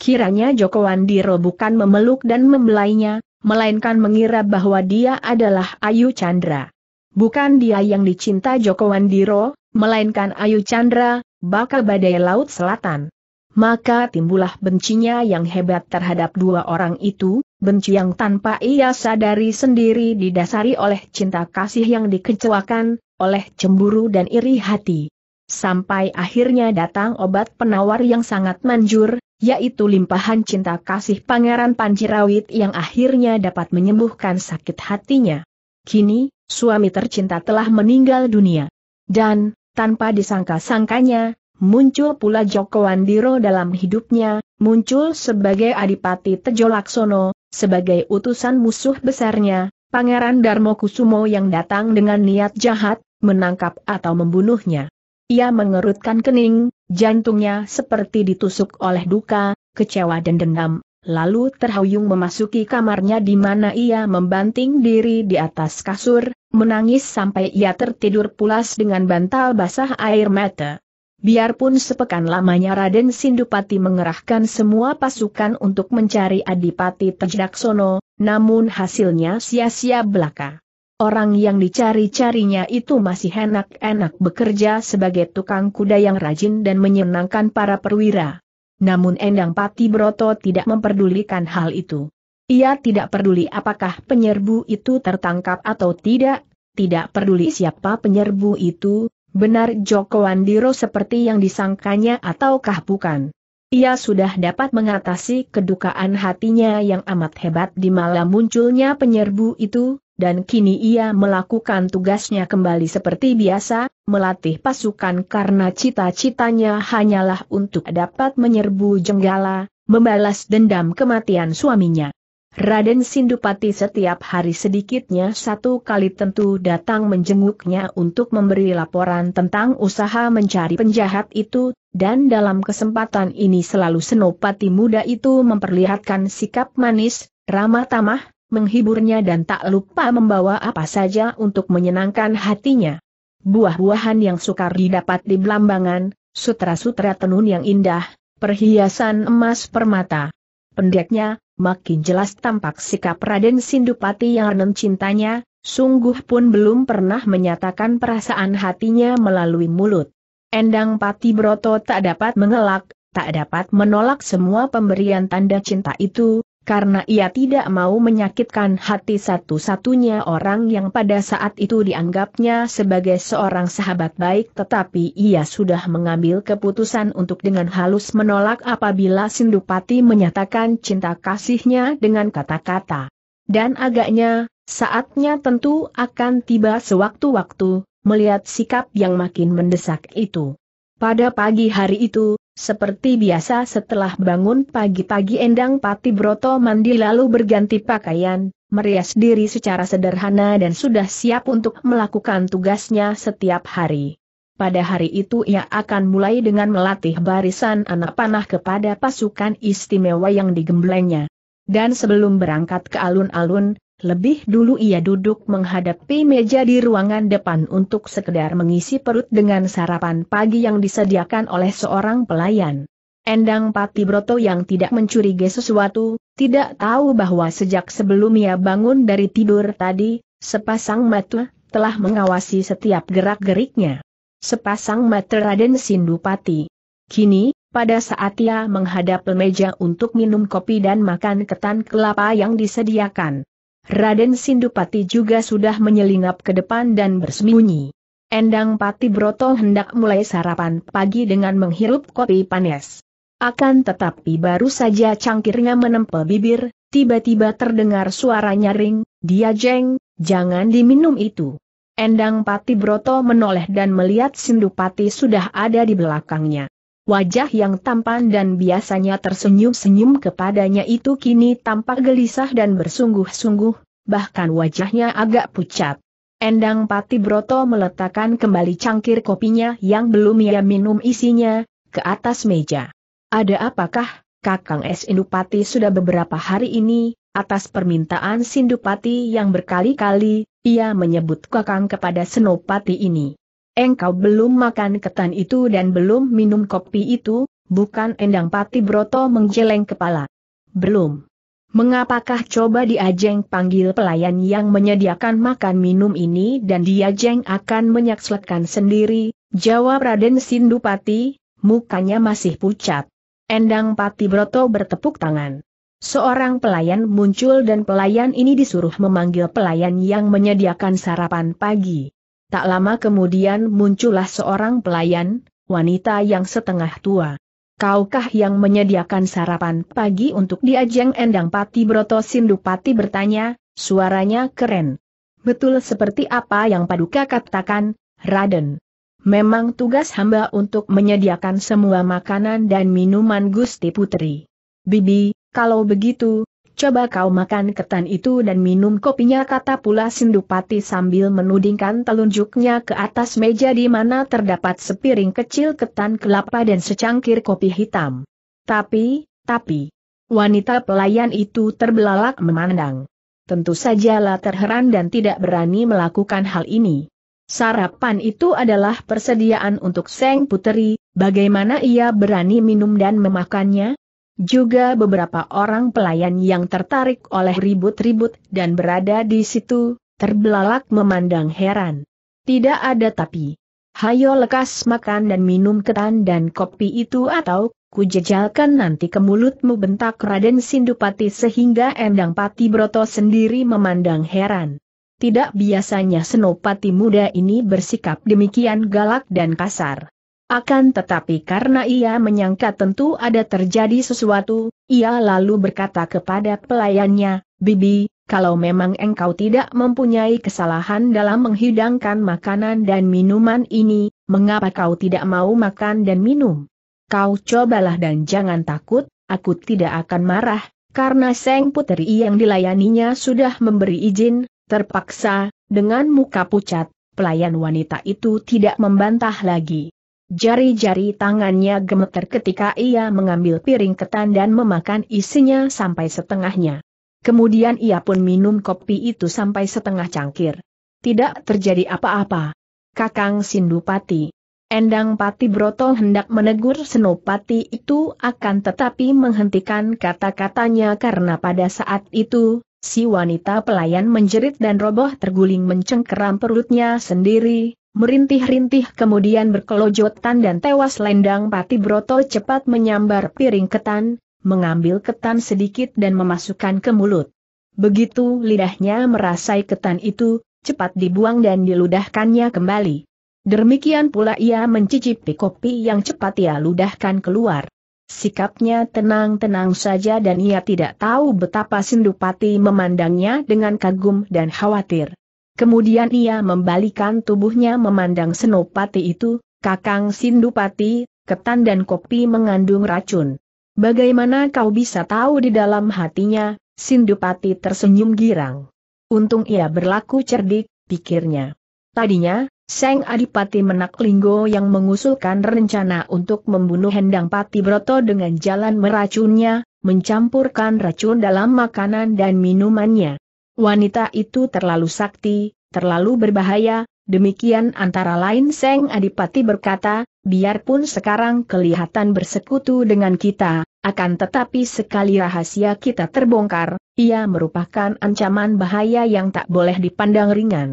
Kiranya Joko Wandiro bukan memeluk dan membelainya, melainkan mengira bahwa dia adalah Ayu Chandra. Bukan dia yang dicinta Joko Wandiro, melainkan Ayu Chandra, bakal badai Laut Selatan. Maka timbullah bencinya yang hebat terhadap dua orang itu, benci yang tanpa ia sadari sendiri didasari oleh cinta kasih yang dikecewakan, oleh cemburu dan iri hati. Sampai akhirnya datang obat penawar yang sangat manjur, yaitu limpahan cinta kasih Pangeran Panjirawit yang akhirnya dapat menyembuhkan sakit hatinya. Kini, suami tercinta telah meninggal dunia. Dan, tanpa disangka-sangkanya, muncul pula Joko Wandiro dalam hidupnya, muncul sebagai Adipati Tejolaksono sebagai utusan musuh besarnya, Pangeran Darmo Kusumo yang datang dengan niat jahat, menangkap atau membunuhnya. Ia mengerutkan kening, jantungnya seperti ditusuk oleh duka, kecewa dan dendam, lalu terhuyung memasuki kamarnya di mana ia membanting diri di atas kasur, menangis sampai ia tertidur pulas dengan bantal basah air mata. Biarpun sepekan lamanya Raden Sindupati mengerahkan semua pasukan untuk mencari Adipati Tejaksono, namun hasilnya sia-sia belaka. Orang yang dicari-carinya itu masih enak-enak bekerja sebagai tukang kuda yang rajin dan menyenangkan para perwira. Namun Endang Pati Broto tidak memperdulikan hal itu. Ia tidak peduli apakah penyerbu itu tertangkap atau tidak, tidak peduli siapa penyerbu itu, benar Joko Wandiro seperti yang disangkanya ataukah bukan. Ia sudah dapat mengatasi kedukaan hatinya yang amat hebat di malam munculnya penyerbu itu, dan kini ia melakukan tugasnya kembali seperti biasa, melatih pasukan karena cita-citanya hanyalah untuk dapat menyerbu Jenggala, membalas dendam kematian suaminya. Raden Sindupati setiap hari sedikitnya satu kali tentu datang menjenguknya untuk memberi laporan tentang usaha mencari penjahat itu, dan dalam kesempatan ini selalu Senopati muda itu memperlihatkan sikap manis, ramah tamah, menghiburnya dan tak lupa membawa apa saja untuk menyenangkan hatinya. Buah-buahan yang sukar didapat di Belambangan, sutra-sutra tenun yang indah, perhiasan emas permata. Pendeknya, makin jelas tampak sikap Raden Sindupati yang renem cintanya, sungguh pun belum pernah menyatakan perasaan hatinya melalui mulut. Endang Pati Broto tak dapat mengelak, tak dapat menolak semua pemberian tanda cinta itu, karena ia tidak mau menyakitkan hati satu-satunya orang yang pada saat itu dianggapnya sebagai seorang sahabat baik tetapi ia sudah mengambil keputusan untuk dengan halus menolak apabila Sindupati menyatakan cinta kasihnya dengan kata-kata. Dan agaknya, saatnya tentu akan tiba sewaktu-waktu, melihat sikap yang makin mendesak itu. Pada pagi hari itu, seperti biasa setelah bangun pagi-pagi Endang Pati Broto mandi lalu berganti pakaian, merias diri secara sederhana dan sudah siap untuk melakukan tugasnya setiap hari. Pada hari itu ia akan mulai dengan melatih barisan anak panah kepada pasukan istimewa yang digemblengnya. Dan sebelum berangkat ke alun-alun, lebih dulu ia duduk menghadapi meja di ruangan depan untuk sekedar mengisi perut dengan sarapan pagi yang disediakan oleh seorang pelayan. Endang Pati Broto yang tidak mencurigai sesuatu, tidak tahu bahwa sejak sebelum ia bangun dari tidur tadi, sepasang mata telah mengawasi setiap gerak-geriknya. Sepasang mata Raden Sindupati. Kini, pada saat ia menghadap meja untuk minum kopi dan makan ketan kelapa yang disediakan, Raden Sindupati juga sudah menyelinap ke depan dan bersembunyi. Endang Pati Broto hendak mulai sarapan pagi dengan menghirup kopi panas. Akan tetapi baru saja cangkirnya menempel bibir, tiba-tiba terdengar suara nyaring, dia jeng, jangan diminum itu. Endang Pati Broto menoleh dan melihat Sindupati sudah ada di belakangnya. Wajah yang tampan dan biasanya tersenyum-senyum kepadanya itu kini tampak gelisah dan bersungguh-sungguh, bahkan wajahnya agak pucat. Endang Pati Broto meletakkan kembali cangkir kopinya yang belum ia minum isinya, ke atas meja. Ada apakah, Kakang S. Indupati sudah beberapa hari ini, atas permintaan Sindupati yang berkali-kali, ia menyebut Kakang kepada Senopati ini engkau belum makan ketan itu dan belum minum kopi itu, bukan Endang Pati Broto menggeleng kepala. Belum. Mengapakah coba diajeng panggil pelayan yang menyediakan makan minum ini dan diajeng akan menyaksikan sendiri, jawab Raden Sindupati, mukanya masih pucat. Endang Pati Broto bertepuk tangan. Seorang pelayan muncul dan pelayan ini disuruh memanggil pelayan yang menyediakan sarapan pagi. Tak lama kemudian muncullah seorang pelayan, wanita yang setengah tua. Kaukah yang menyediakan sarapan pagi untuk diajeng Endang Pati Broto Sindupati bertanya, suaranya keren. Betul seperti apa yang Paduka katakan, Raden. Memang tugas hamba untuk menyediakan semua makanan dan minuman Gusti Putri. Bibi, kalau begitu, coba kau makan ketan itu dan minum kopinya kata pula Sindupati sambil menudingkan telunjuknya ke atas meja di mana terdapat sepiring kecil ketan kelapa dan secangkir kopi hitam. Tapi, tapi, wanita pelayan itu terbelalak memandang. Tentu sajalah terheran dan tidak berani melakukan hal ini. Sarapan itu adalah persediaan untuk Seng Puteri, bagaimana ia berani minum dan memakannya? Juga beberapa orang pelayan yang tertarik oleh ribut-ribut dan berada di situ, terbelalak memandang heran. Tidak ada tapi. Hayo lekas makan dan minum ketan dan kopi itu atau kujejalkan nanti ke mulutmu bentak Raden Sindupati sehingga Endang Pati Broto sendiri memandang heran. Tidak biasanya Senopati muda ini bersikap demikian galak dan kasar. Akan tetapi karena ia menyangka tentu ada terjadi sesuatu, ia lalu berkata kepada pelayannya, Bibi, kalau memang engkau tidak mempunyai kesalahan dalam menghidangkan makanan dan minuman ini, mengapa kau tidak mau makan dan minum? Kau cobalah dan jangan takut, aku tidak akan marah, karena Seng puteri yang dilayaninya sudah memberi izin, terpaksa, dengan muka pucat, pelayan wanita itu tidak membantah lagi. Jari-jari tangannya gemeter ketika ia mengambil piring ketan dan memakan isinya sampai setengahnya. Kemudian ia pun minum kopi itu sampai setengah cangkir. Tidak terjadi apa-apa. Kakang Sindupati. Endang Pati Broto hendak menegur Senopati itu akan tetapi menghentikan kata-katanya karena pada saat itu, si wanita pelayan menjerit dan roboh terguling mencengkeram perutnya sendiri, merintih-rintih kemudian berkelojotan dan tewas lendang Pati Broto cepat menyambar piring ketan, mengambil ketan sedikit dan memasukkan ke mulut. Begitu lidahnya merasai ketan itu, cepat dibuang dan diludahkannya kembali. Demikian pula ia mencicipi kopi yang cepat ia ludahkan keluar. Sikapnya tenang-tenang saja dan ia tidak tahu betapa Sindupati memandangnya dengan kagum dan khawatir. Kemudian ia membalikan tubuhnya memandang senopati itu, Kakang Sindupati, ketan dan kopi mengandung racun. Bagaimana kau bisa tahu di dalam hatinya, Sindupati tersenyum girang. Untung ia berlaku cerdik, pikirnya. Tadinya, Seng Adipati Menaklinggo yang mengusulkan rencana untuk membunuh Hendang Pati Broto dengan jalan meracunnya, mencampurkan racun dalam makanan dan minumannya. Wanita itu terlalu sakti, terlalu berbahaya, demikian antara lain Seng Adipati berkata, biarpun sekarang kelihatan bersekutu dengan kita, akan tetapi sekali rahasia kita terbongkar, ia merupakan ancaman bahaya yang tak boleh dipandang ringan.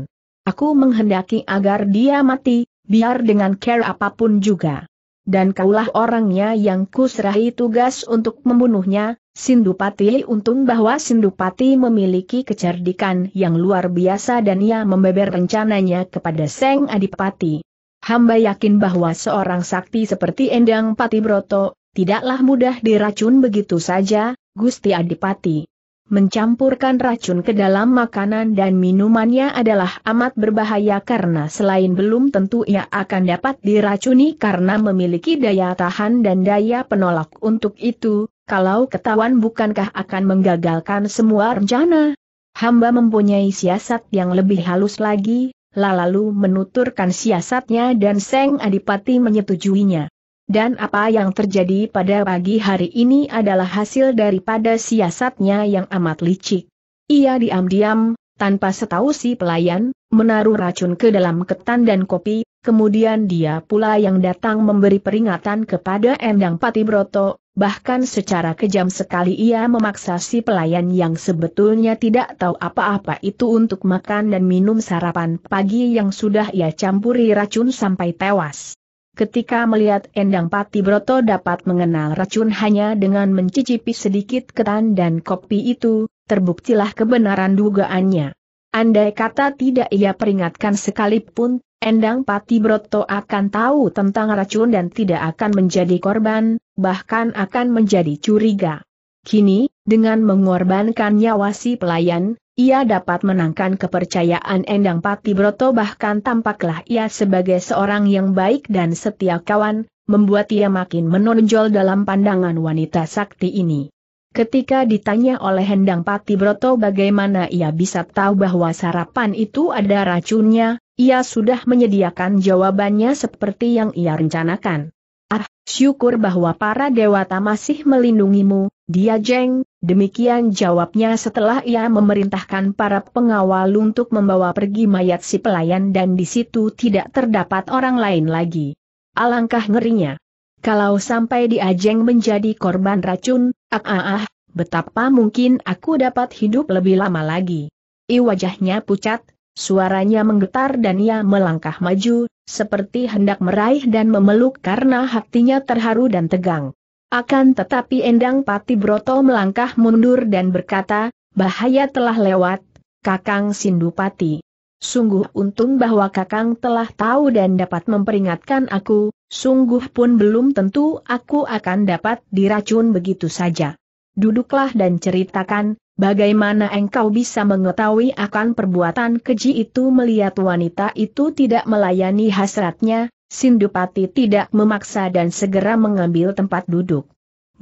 Aku menghendaki agar dia mati, biar dengan care apapun juga dan kaulah orangnya yang kuserahi tugas untuk membunuhnya, Sindupati untung bahwa Sindupati memiliki kecerdikan yang luar biasa dan ia membeber rencananya kepada Seng Adipati. Hamba yakin bahwa seorang sakti seperti Endang Pati Broto tidaklah mudah diracun begitu saja, Gusti Adipati. Mencampurkan racun ke dalam makanan dan minumannya adalah amat berbahaya karena selain belum tentu ia akan dapat diracuni karena memiliki daya tahan dan daya penolak untuk itu, kalau ketahuan bukankah akan menggagalkan semua rencana? Hamba mempunyai siasat yang lebih halus lagi, lalu menuturkan siasatnya dan Seng Adipati menyetujuinya. Dan apa yang terjadi pada pagi hari ini adalah hasil daripada siasatnya yang amat licik. Ia diam-diam, tanpa setahu si pelayan, menaruh racun ke dalam ketan dan kopi, kemudian dia pula yang datang memberi peringatan kepada Endang Patibroto, bahkan secara kejam sekali ia memaksa si pelayan yang sebetulnya tidak tahu apa-apa itu untuk makan dan minum sarapan pagi yang sudah ia campuri racun sampai tewas ketika melihat Endang Pati Broto dapat mengenal racun hanya dengan mencicipi sedikit ketan dan kopi itu, terbuktilah kebenaran dugaannya. Andai kata tidak ia peringatkan sekalipun, Endang Pati Broto akan tahu tentang racun dan tidak akan menjadi korban, bahkan akan menjadi curiga. Kini, dengan mengorbankan nyawa si pelayan, ia dapat menangkan kepercayaan Endang Pati Broto bahkan tampaklah ia sebagai seorang yang baik dan setia kawan, membuat ia makin menonjol dalam pandangan wanita sakti ini. Ketika ditanya oleh Endang Pati Broto bagaimana ia bisa tahu bahwa sarapan itu ada racunnya, ia sudah menyediakan jawabannya seperti yang ia rencanakan. Ah, syukur bahwa para dewata masih melindungimu, dia jeng, Demikian jawabnya setelah ia memerintahkan para pengawal untuk membawa pergi mayat si pelayan dan di situ tidak terdapat orang lain lagi. Alangkah ngerinya. Kalau sampai diajeng menjadi korban racun, ah ah ah, betapa mungkin aku dapat hidup lebih lama lagi. I wajahnya pucat, suaranya menggetar dan ia melangkah maju, seperti hendak meraih dan memeluk karena hatinya terharu dan tegang. Akan tetapi Endang Pati Broto melangkah mundur dan berkata, bahaya telah lewat, Kakang Sindupati. Sungguh untung bahwa Kakang telah tahu dan dapat memperingatkan aku, sungguh pun belum tentu aku akan dapat diracun begitu saja. Duduklah dan ceritakan, bagaimana engkau bisa mengetahui akan perbuatan keji itu melihat wanita itu tidak melayani hasratnya, Sindupati tidak memaksa dan segera mengambil tempat duduk.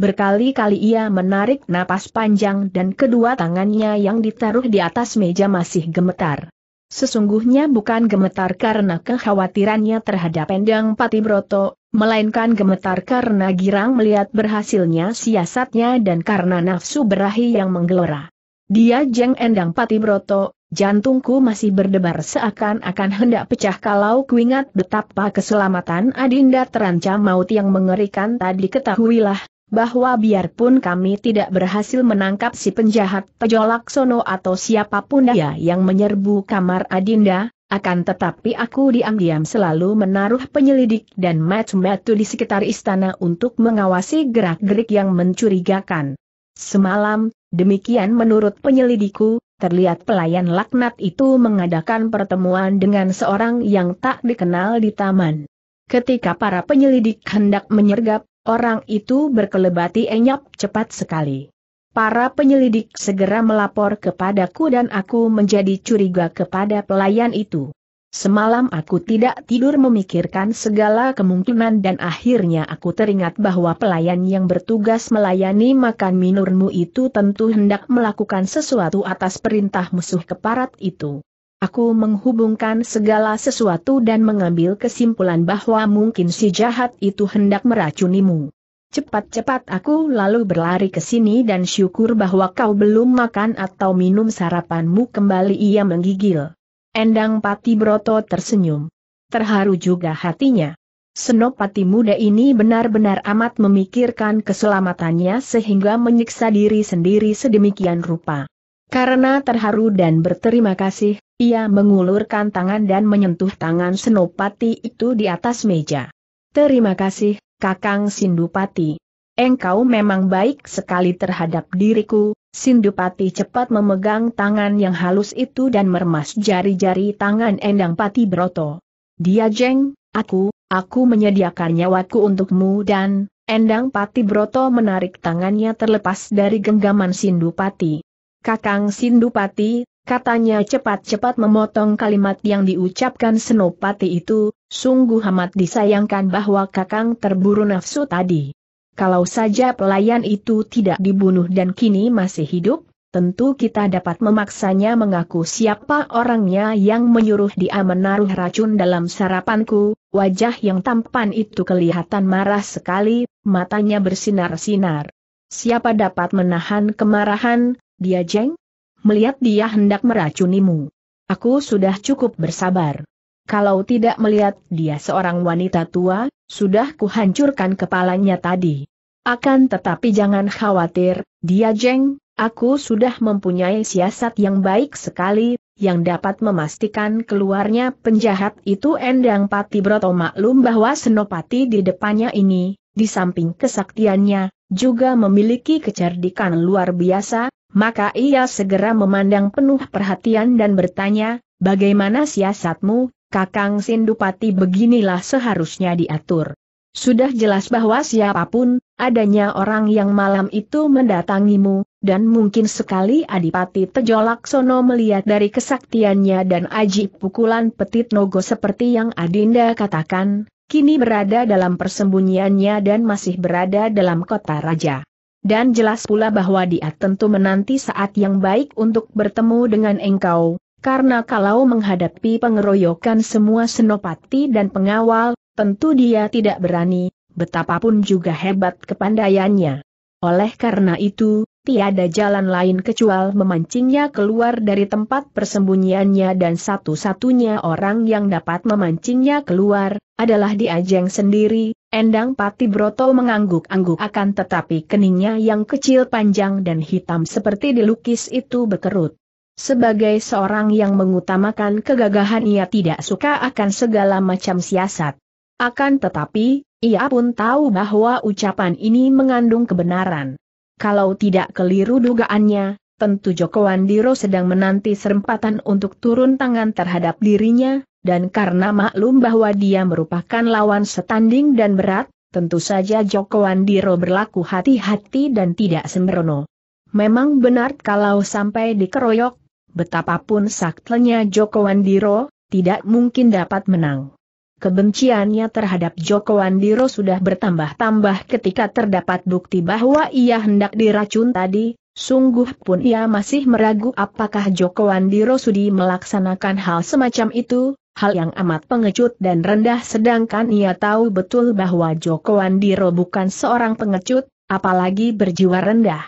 Berkali-kali ia menarik napas panjang dan kedua tangannya yang ditaruh di atas meja masih gemetar. Sesungguhnya bukan gemetar karena kekhawatirannya terhadap Endang Pati Broto, melainkan gemetar karena girang melihat berhasilnya siasatnya dan karena nafsu berahi yang menggelora. Dia jeng Endang Pati Broto, Jantungku masih berdebar seakan-akan hendak pecah kalau kuingat betapa keselamatan Adinda terancam maut yang mengerikan tadi ketahuilah, bahwa biarpun kami tidak berhasil menangkap si penjahat pejolak sono atau siapapun dia yang menyerbu kamar Adinda, akan tetapi aku diam-diam selalu menaruh penyelidik dan match metu di sekitar istana untuk mengawasi gerak-gerik yang mencurigakan. Semalam, demikian menurut penyelidiku, terlihat pelayan laknat itu mengadakan pertemuan dengan seorang yang tak dikenal di taman. Ketika para penyelidik hendak menyergap, orang itu berkelebati enyap cepat sekali. Para penyelidik segera melapor kepadaku dan aku menjadi curiga kepada pelayan itu. Semalam aku tidak tidur memikirkan segala kemungkinan dan akhirnya aku teringat bahwa pelayan yang bertugas melayani makan minurmu itu tentu hendak melakukan sesuatu atas perintah musuh keparat itu. Aku menghubungkan segala sesuatu dan mengambil kesimpulan bahwa mungkin si jahat itu hendak meracunimu. Cepat-cepat aku lalu berlari ke sini dan syukur bahwa kau belum makan atau minum sarapanmu kembali ia menggigil. Endang Pati Broto tersenyum. Terharu juga hatinya. Senopati muda ini benar-benar amat memikirkan keselamatannya sehingga menyiksa diri sendiri sedemikian rupa. Karena terharu dan berterima kasih, ia mengulurkan tangan dan menyentuh tangan Senopati itu di atas meja. Terima kasih, Kakang Sindupati engkau memang baik sekali terhadap diriku, Sindupati cepat memegang tangan yang halus itu dan meremas jari-jari tangan Endang Pati Broto. Dia jeng, aku, aku menyediakan nyawaku untukmu dan, Endang Pati Broto menarik tangannya terlepas dari genggaman Sindupati. Kakang Sindupati, katanya cepat-cepat memotong kalimat yang diucapkan Senopati itu, sungguh amat disayangkan bahwa kakang terburu nafsu tadi. Kalau saja pelayan itu tidak dibunuh dan kini masih hidup, tentu kita dapat memaksanya mengaku siapa orangnya yang menyuruh dia menaruh racun dalam sarapanku. Wajah yang tampan itu kelihatan marah sekali, matanya bersinar-sinar. Siapa dapat menahan kemarahan, dia jeng? Melihat dia hendak meracunimu. Aku sudah cukup bersabar. Kalau tidak melihat dia seorang wanita tua, sudah kuhancurkan kepalanya tadi. Akan tetapi jangan khawatir, dia jeng, aku sudah mempunyai siasat yang baik sekali, yang dapat memastikan keluarnya penjahat itu Endang Pati Broto maklum bahwa Senopati di depannya ini, di samping kesaktiannya, juga memiliki kecerdikan luar biasa, maka ia segera memandang penuh perhatian dan bertanya, bagaimana siasatmu, Kakang Sindupati beginilah seharusnya diatur. Sudah jelas bahwa siapapun, adanya orang yang malam itu mendatangimu, dan mungkin sekali Adipati Tejolaksono melihat dari kesaktiannya dan aji pukulan Petit Nogo seperti yang Adinda katakan, kini berada dalam persembunyiannya dan masih berada dalam kota raja. Dan jelas pula bahwa dia tentu menanti saat yang baik untuk bertemu dengan engkau, karena kalau menghadapi pengeroyokan semua senopati dan pengawal, tentu dia tidak berani, betapapun juga hebat kepandaiannya. Oleh karena itu, tiada jalan lain kecuali memancingnya keluar dari tempat persembunyiannya dan satu-satunya orang yang dapat memancingnya keluar, adalah Diajeng sendiri, Endang Pati Broto mengangguk-angguk akan tetapi keningnya yang kecil panjang dan hitam seperti dilukis itu berkerut. Sebagai seorang yang mengutamakan kegagahan ia tidak suka akan segala macam siasat. Akan tetapi, ia pun tahu bahwa ucapan ini mengandung kebenaran. Kalau tidak keliru dugaannya, tentu Joko Wandiro sedang menanti serempatan untuk turun tangan terhadap dirinya, dan karena maklum bahwa dia merupakan lawan setanding dan berat, tentu saja Joko Wandiro berlaku hati-hati dan tidak sembrono. Memang benar kalau sampai dikeroyok, betapapun saktenya Joko Wandiro, tidak mungkin dapat menang. Kebenciannya terhadap Joko Wandiro sudah bertambah-tambah ketika terdapat bukti bahwa ia hendak diracun tadi, sungguh pun ia masih meragu apakah Joko Wandiro sudi melaksanakan hal semacam itu, hal yang amat pengecut dan rendah sedangkan ia tahu betul bahwa Joko Wandiro bukan seorang pengecut, apalagi berjiwa rendah.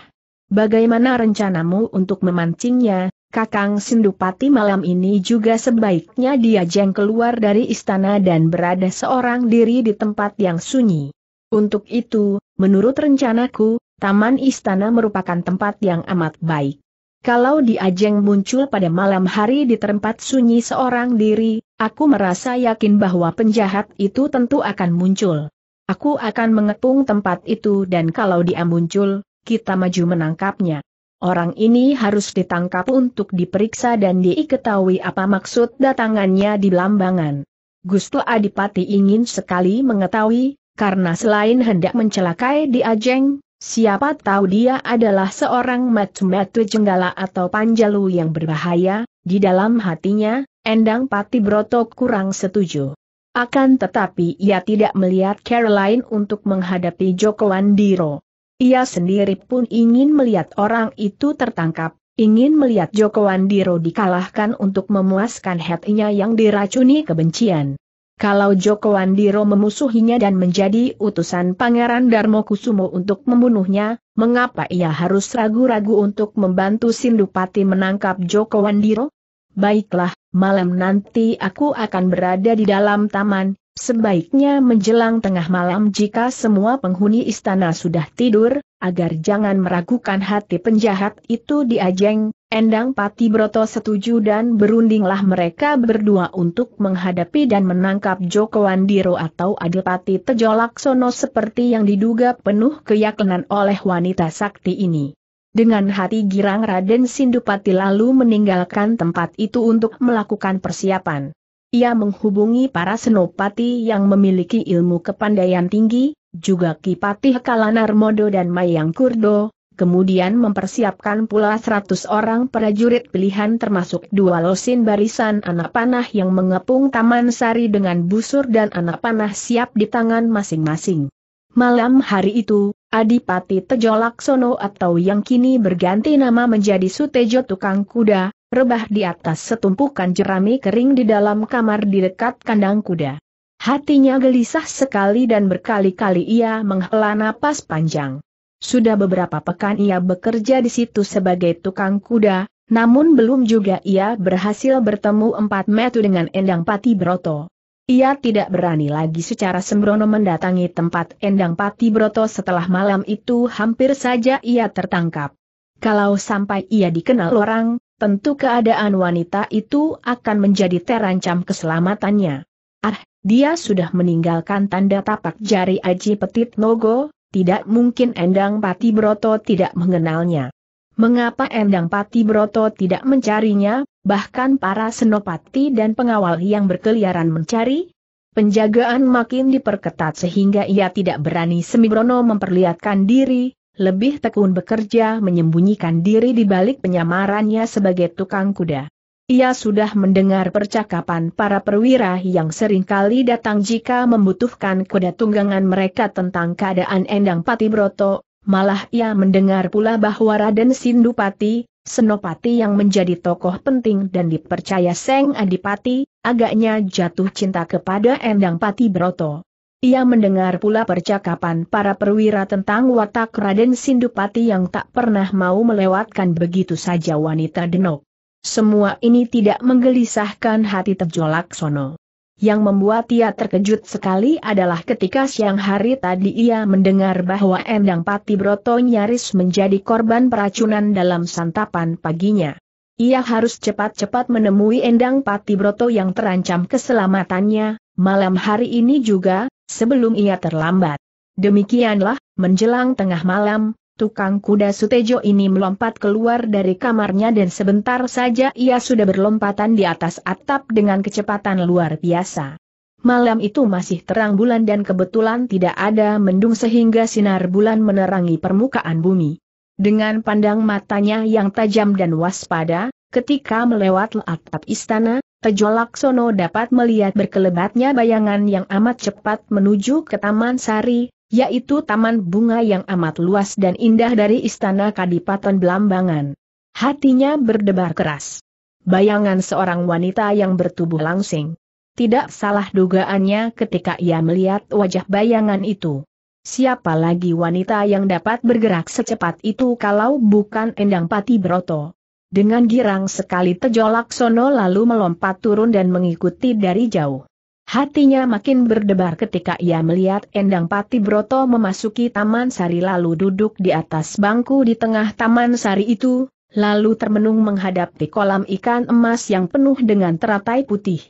Bagaimana rencanamu untuk memancingnya, Kakang Sindupati malam ini juga sebaiknya dia jeng keluar dari istana dan berada seorang diri di tempat yang sunyi. Untuk itu, menurut rencanaku, taman istana merupakan tempat yang amat baik. Kalau diajeng muncul pada malam hari di tempat sunyi seorang diri, aku merasa yakin bahwa penjahat itu tentu akan muncul. Aku akan mengepung tempat itu dan kalau dia muncul, kita maju menangkapnya. Orang ini harus ditangkap untuk diperiksa dan diketahui apa maksud datangannya di Lambangan. Gusto Adipati ingin sekali mengetahui, karena selain hendak mencelakai di Ajeng, siapa tahu dia adalah seorang matu-matu jenggala atau panjalu yang berbahaya, di dalam hatinya, Endang Pati Broto kurang setuju. Akan tetapi ia tidak melihat Caroline untuk menghadapi Joko Wandiro. Ia sendiri pun ingin melihat orang itu tertangkap, ingin melihat Joko Wandiro dikalahkan untuk memuaskan hatinya yang diracuni kebencian. Kalau Joko Wandiro memusuhinya dan menjadi utusan Pangeran Darmo Kusumo untuk membunuhnya, mengapa ia harus ragu-ragu untuk membantu Sindupati menangkap Joko Wandiro? Baiklah, malam nanti aku akan berada di dalam taman, Sebaiknya menjelang tengah malam jika semua penghuni istana sudah tidur, agar jangan meragukan hati penjahat itu diajeng, Endang Pati Broto setuju dan berundinglah mereka berdua untuk menghadapi dan menangkap Joko Wandiro atau Adipati Tejolaksono seperti yang diduga penuh keyakinan oleh wanita sakti ini. Dengan hati girang Raden Sindupati lalu meninggalkan tempat itu untuk melakukan persiapan. Ia menghubungi para senopati yang memiliki ilmu kepandaian tinggi, juga Kipatih Kalanarmodo dan Mayang Kurdo, kemudian mempersiapkan pula 100 orang prajurit pilihan termasuk dua losin barisan anak panah yang mengepung Taman Sari dengan busur dan anak panah siap di tangan masing-masing. Malam hari itu, Adipati Tejolaksono atau yang kini berganti nama menjadi Sutejo Tukang Kuda, rebah di atas setumpukan jerami kering di dalam kamar di dekat kandang kuda. Hatinya gelisah sekali dan berkali-kali ia menghela napas panjang. Sudah beberapa pekan ia bekerja di situ sebagai tukang kuda, namun belum juga ia berhasil bertemu empat metu dengan Endang Pati Broto. Ia tidak berani lagi secara sembrono mendatangi tempat Endang Pati Broto setelah malam itu hampir saja ia tertangkap. Kalau sampai ia dikenal orang, tentu keadaan wanita itu akan menjadi terancam keselamatannya. Ah, dia sudah meninggalkan tanda tapak jari Aji Petit Nogo, tidak mungkin Endang Pati Broto tidak mengenalnya. Mengapa Endang Pati Broto tidak mencarinya, bahkan para senopati dan pengawal yang berkeliaran mencari? Penjagaan makin diperketat sehingga ia tidak berani Semibrono memperlihatkan diri, lebih tekun bekerja menyembunyikan diri di balik penyamarannya sebagai tukang kuda. Ia sudah mendengar percakapan para perwira yang sering kali datang jika membutuhkan kuda tunggangan mereka tentang keadaan Endang Pati Broto. malah ia mendengar pula bahwa Raden Sindupati, Senopati yang menjadi tokoh penting dan dipercaya Seng Adipati, agaknya jatuh cinta kepada Endang Pati Broto. Ia mendengar pula percakapan para perwira tentang watak Raden Sindupati yang tak pernah mau melewatkan begitu saja wanita denok. Semua ini tidak menggelisahkan hati terjolak Sono. Yang membuat ia terkejut sekali adalah ketika siang hari tadi ia mendengar bahwa Endang Pati Broto nyaris menjadi korban peracunan dalam santapan paginya. Ia harus cepat-cepat menemui Endang Pati Broto yang terancam keselamatannya, malam hari ini juga, sebelum ia terlambat. Demikianlah, menjelang tengah malam, tukang kuda Sutejo ini melompat keluar dari kamarnya dan sebentar saja ia sudah berlompatan di atas atap dengan kecepatan luar biasa. Malam itu masih terang bulan dan kebetulan tidak ada mendung sehingga sinar bulan menerangi permukaan bumi. Dengan pandang matanya yang tajam dan waspada, ketika melewat atap istana, Tejo Laksono dapat melihat berkelebatnya bayangan yang amat cepat menuju ke Taman Sari, yaitu taman bunga yang amat luas dan indah dari Istana Kadipaten Belambangan. Hatinya berdebar keras. Bayangan seorang wanita yang bertubuh langsing. Tidak salah dugaannya ketika ia melihat wajah bayangan itu. Siapa lagi wanita yang dapat bergerak secepat itu kalau bukan Endang Pati Broto? Dengan girang sekali Tejo Laksono lalu melompat turun dan mengikuti dari jauh. Hatinya makin berdebar ketika ia melihat Endang Pati Broto memasuki Taman Sari lalu duduk di atas bangku di tengah Taman Sari itu, lalu termenung menghadapi kolam ikan emas yang penuh dengan teratai putih.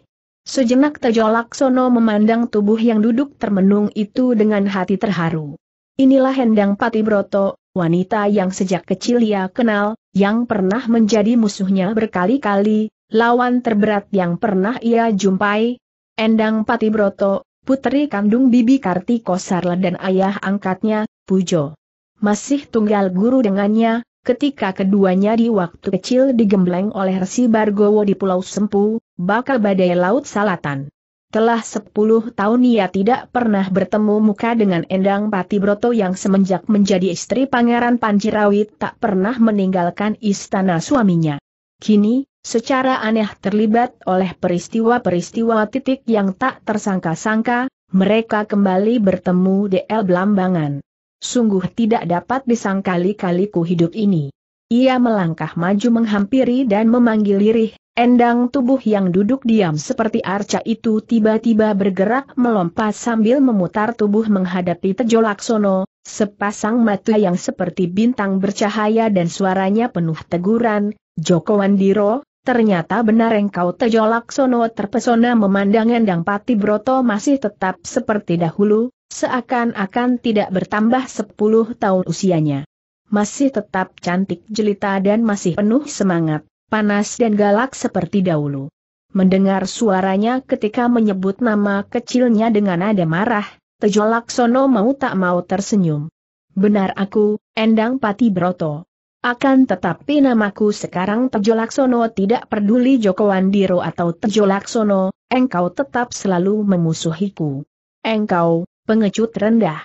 Sejenak Tejo Laksono memandang tubuh yang duduk termenung itu dengan hati terharu. Inilah Endang Pati Broto, wanita yang sejak kecil ia kenal, yang pernah menjadi musuhnya berkali-kali, lawan terberat yang pernah ia jumpai, Endang Patibroto, putri kandung Bibi Kartiko Sarla dan ayah angkatnya, Pujo. Masih tunggal guru dengannya, ketika keduanya di waktu kecil digembleng oleh Resi Bargowo di Pulau Sempu, bakal badai Laut selatan. Telah sepuluh tahun ia tidak pernah bertemu muka dengan Endang Pati Broto yang semenjak menjadi istri Pangeran Panjirawit tak pernah meninggalkan istana suaminya. Kini, secara aneh terlibat oleh peristiwa-peristiwa titik yang tak tersangka-sangka, mereka kembali bertemu di El Blambangan. Sungguh tidak dapat disangkali-kaliku hidup ini. Ia melangkah maju menghampiri dan memanggil lirih, endang tubuh yang duduk diam seperti arca itu tiba-tiba bergerak melompat sambil memutar tubuh menghadapi Tejo Laksono, sepasang mata yang seperti bintang bercahaya dan suaranya penuh teguran, Joko Wandiro, Ternyata benar engkau Tejolaksono Laksono terpesona memandang Endang Pati Broto masih tetap seperti dahulu, seakan-akan tidak bertambah 10 tahun usianya masih tetap cantik jelita dan masih penuh semangat, panas dan galak seperti dahulu. Mendengar suaranya ketika menyebut nama kecilnya dengan nada marah, Tejo Laksono mau tak mau tersenyum. Benar aku, Endang Pati Broto. Akan tetapi namaku sekarang Tejo Laksono tidak peduli Joko Wandiro atau Tejo Laksono, engkau tetap selalu memusuhiku. Engkau, pengecut rendah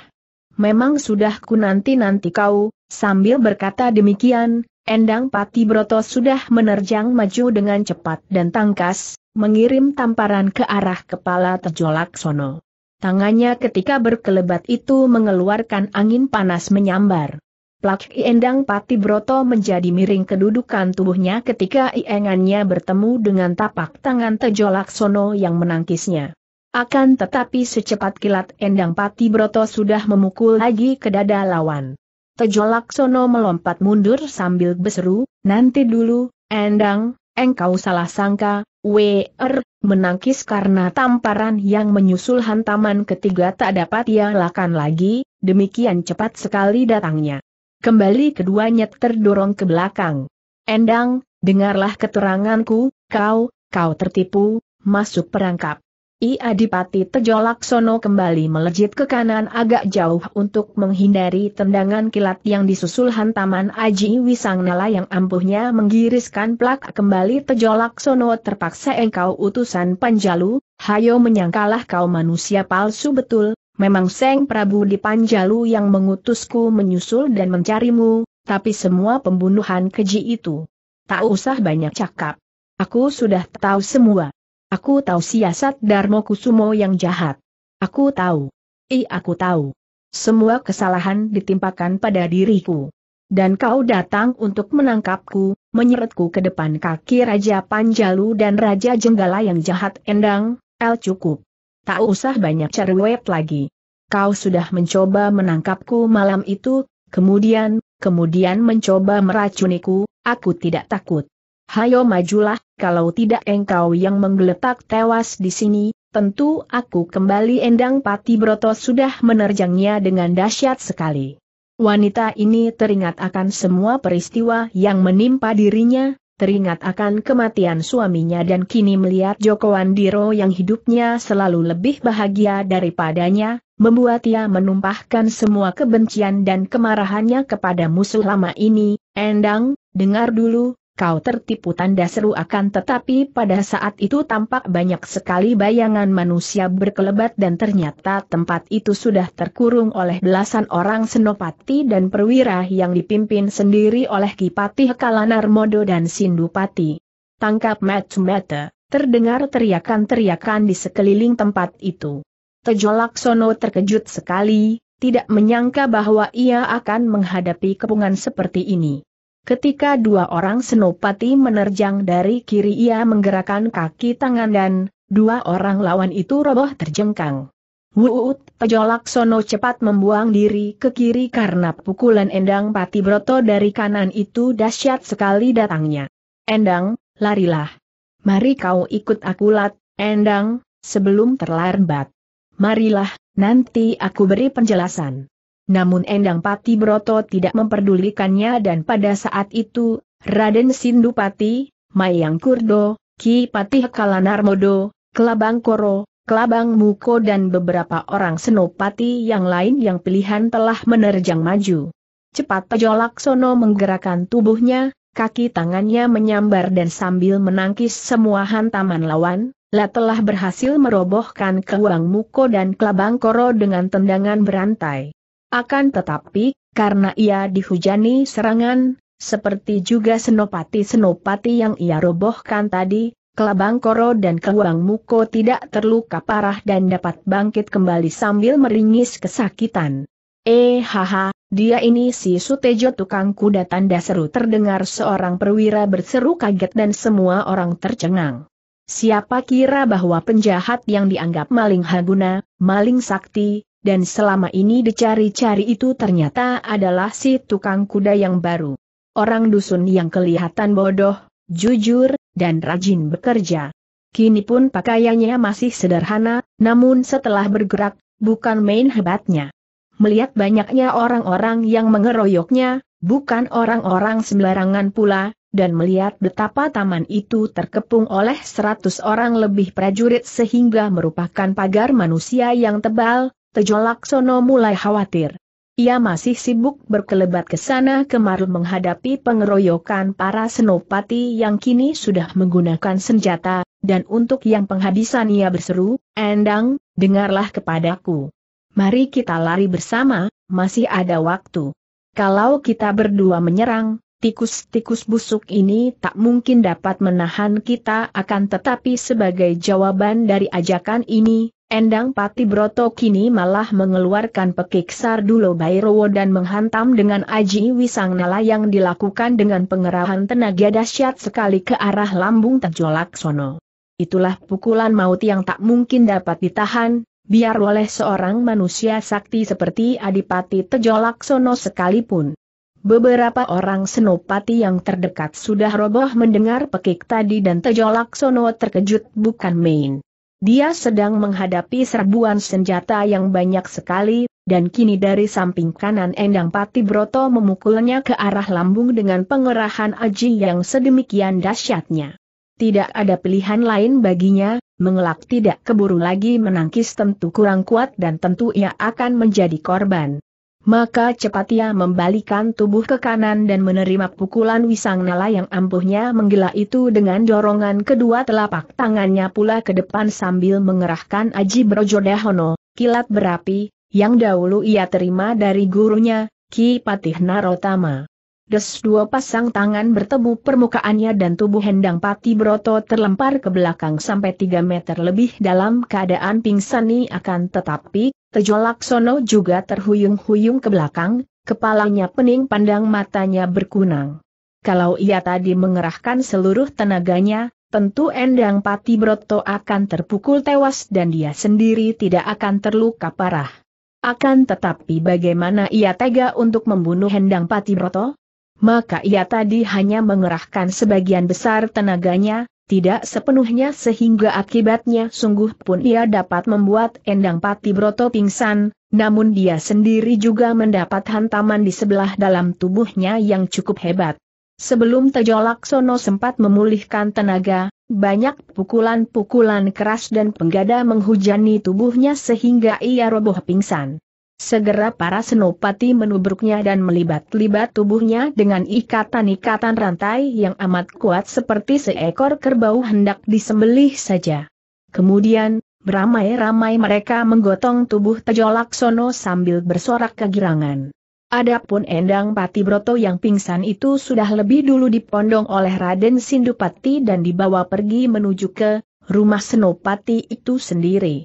memang sudah ku nanti-nanti kau, sambil berkata demikian, Endang Pati Broto sudah menerjang maju dengan cepat dan tangkas, mengirim tamparan ke arah kepala terjolak sono. Tangannya ketika berkelebat itu mengeluarkan angin panas menyambar. Plak Endang Pati Broto menjadi miring kedudukan tubuhnya ketika iengannya bertemu dengan tapak tangan tejolak sono yang menangkisnya. Akan tetapi secepat kilat Endang Pati Broto sudah memukul lagi ke dada lawan. Tejo Laksono melompat mundur sambil berseru, nanti dulu, Endang, engkau salah sangka, W.R. menangkis karena tamparan yang menyusul hantaman ketiga tak dapat ia lakukan lagi, demikian cepat sekali datangnya. Kembali keduanya terdorong ke belakang. Endang, dengarlah keteranganku, kau, kau tertipu, masuk perangkap. I Adipati Tejo Laksono kembali melejit ke kanan agak jauh untuk menghindari tendangan kilat yang disusul hantaman Aji Wisangnala yang ampuhnya menggiriskan plak kembali Tejo Laksono terpaksa engkau utusan Panjalu, hayo menyangkalah kau manusia palsu betul, memang Seng Prabu di Panjalu yang mengutusku menyusul dan mencarimu, tapi semua pembunuhan keji itu. Tak usah banyak cakap. Aku sudah tahu semua. Aku tahu siasat Darmo Kusumo yang jahat. Aku tahu. I aku tahu. Semua kesalahan ditimpakan pada diriku. Dan kau datang untuk menangkapku, menyeretku ke depan kaki Raja Panjalu dan Raja Jenggala yang jahat endang, El cukup. Tak usah banyak cerewet lagi. Kau sudah mencoba menangkapku malam itu, kemudian, kemudian mencoba meracuniku, aku tidak takut. Hayo majulah, kalau tidak engkau yang menggeletak tewas di sini, tentu aku kembali endang Pati Broto sudah menerjangnya dengan dahsyat sekali. Wanita ini teringat akan semua peristiwa yang menimpa dirinya, teringat akan kematian suaminya dan kini melihat Joko Wandiro yang hidupnya selalu lebih bahagia daripadanya, membuat ia menumpahkan semua kebencian dan kemarahannya kepada musuh lama ini, Endang, dengar dulu, kau tertipu tanda seru akan tetapi pada saat itu tampak banyak sekali bayangan manusia berkelebat dan ternyata tempat itu sudah terkurung oleh belasan orang senopati dan perwira yang dipimpin sendiri oleh Kipati Kalanarmodo dan Sindupati. Tangkap Mata-Mata, terdengar teriakan-teriakan di sekeliling tempat itu. Tejolaksono terkejut sekali, tidak menyangka bahwa ia akan menghadapi kepungan seperti ini. Ketika dua orang senopati menerjang dari kiri ia menggerakkan kaki tangan dan, dua orang lawan itu roboh terjengkang. Wuut, pejolak sono cepat membuang diri ke kiri karena pukulan Endang Pati Broto dari kanan itu dahsyat sekali datangnya. Endang, larilah. Mari kau ikut aku lat, Endang, sebelum terlambat. Marilah, nanti aku beri penjelasan. Namun Endang Pati Broto tidak memperdulikannya dan pada saat itu, Raden Sindupati, Mayang Kurdo, Ki Patih Kalanarmodo, Kelabang Koro, Kelabang Muko dan beberapa orang senopati yang lain yang pilihan telah menerjang maju. Cepat Tejo Laksono menggerakkan tubuhnya, kaki tangannya menyambar dan sambil menangkis semua hantaman lawan, La telah berhasil merobohkan Kewang Muko dan Kelabang Koro dengan tendangan berantai. Akan tetapi, karena ia dihujani serangan, seperti juga senopati-senopati yang ia robohkan tadi, Kelabang Koro dan Kewang Muko tidak terluka parah dan dapat bangkit kembali sambil meringis kesakitan. Eh haha, dia ini si Sutejo tukang kuda tanda seru terdengar seorang perwira berseru kaget dan semua orang tercengang. Siapa kira bahwa penjahat yang dianggap maling haguna, maling sakti, dan selama ini dicari-cari itu ternyata adalah si tukang kuda yang baru. Orang dusun yang kelihatan bodoh, jujur, dan rajin bekerja. Kini pun pakaiannya masih sederhana, namun setelah bergerak, bukan main hebatnya. Melihat banyaknya orang-orang yang mengeroyoknya, bukan orang-orang sembarangan pula, dan melihat betapa taman itu terkepung oleh seratus orang lebih prajurit sehingga merupakan pagar manusia yang tebal, Tejo Laksono mulai khawatir. Ia masih sibuk berkelebat ke sana kemari menghadapi pengeroyokan para senopati yang kini sudah menggunakan senjata, dan untuk yang penghabisan ia berseru, Endang, dengarlah kepadaku. Mari kita lari bersama, masih ada waktu. Kalau kita berdua menyerang, tikus-tikus busuk ini tak mungkin dapat menahan kita akan tetapi sebagai jawaban dari ajakan ini, Endang Pati Broto kini malah mengeluarkan pekik Sardulo Bairowo dan menghantam dengan Aji Wisang Nala yang dilakukan dengan pengerahan tenaga dahsyat sekali ke arah lambung terjolak sono. Itulah pukulan maut yang tak mungkin dapat ditahan, biar oleh seorang manusia sakti seperti Adipati Tejolaksono Sono sekalipun. Beberapa orang senopati yang terdekat sudah roboh mendengar pekik tadi dan Tejolaksono Sono terkejut bukan main. Dia sedang menghadapi serbuan senjata yang banyak sekali, dan kini dari samping kanan Endang Pati Broto memukulnya ke arah lambung dengan pengerahan aji yang sedemikian dahsyatnya. Tidak ada pilihan lain baginya, mengelak tidak keburu lagi menangkis tentu kurang kuat dan tentu ia akan menjadi korban. Maka cepat ia membalikan tubuh ke kanan dan menerima pukulan wisang nala yang ampuhnya menggila itu dengan dorongan kedua telapak tangannya pula ke depan sambil mengerahkan Aji Brojo kilat berapi, yang dahulu ia terima dari gurunya, Ki Patih Narotama. Des dua pasang tangan bertemu permukaannya dan tubuh hendang Pati Broto terlempar ke belakang sampai 3 meter lebih dalam keadaan pingsan akan tetapi Tejo Laksono juga terhuyung-huyung ke belakang, kepalanya pening pandang matanya berkunang. Kalau ia tadi mengerahkan seluruh tenaganya, tentu Endang Pati Broto akan terpukul tewas dan dia sendiri tidak akan terluka parah. Akan tetapi bagaimana ia tega untuk membunuh Endang Pati Broto? Maka ia tadi hanya mengerahkan sebagian besar tenaganya, tidak sepenuhnya sehingga akibatnya sungguh pun ia dapat membuat Endang Pati Broto pingsan, namun dia sendiri juga mendapat hantaman di sebelah dalam tubuhnya yang cukup hebat. Sebelum Tejo Laksono sempat memulihkan tenaga, banyak pukulan-pukulan keras dan penggada menghujani tubuhnya sehingga ia roboh pingsan. Segera para senopati menubruknya dan melibat-libat tubuhnya dengan ikatan-ikatan rantai yang amat kuat seperti seekor kerbau hendak disembelih saja. Kemudian, beramai-ramai mereka menggotong tubuh Tejo Laksono sambil bersorak kegirangan. Adapun Endang Pati Broto yang pingsan itu sudah lebih dulu dipondong oleh Raden Sindupati dan dibawa pergi menuju ke rumah senopati itu sendiri.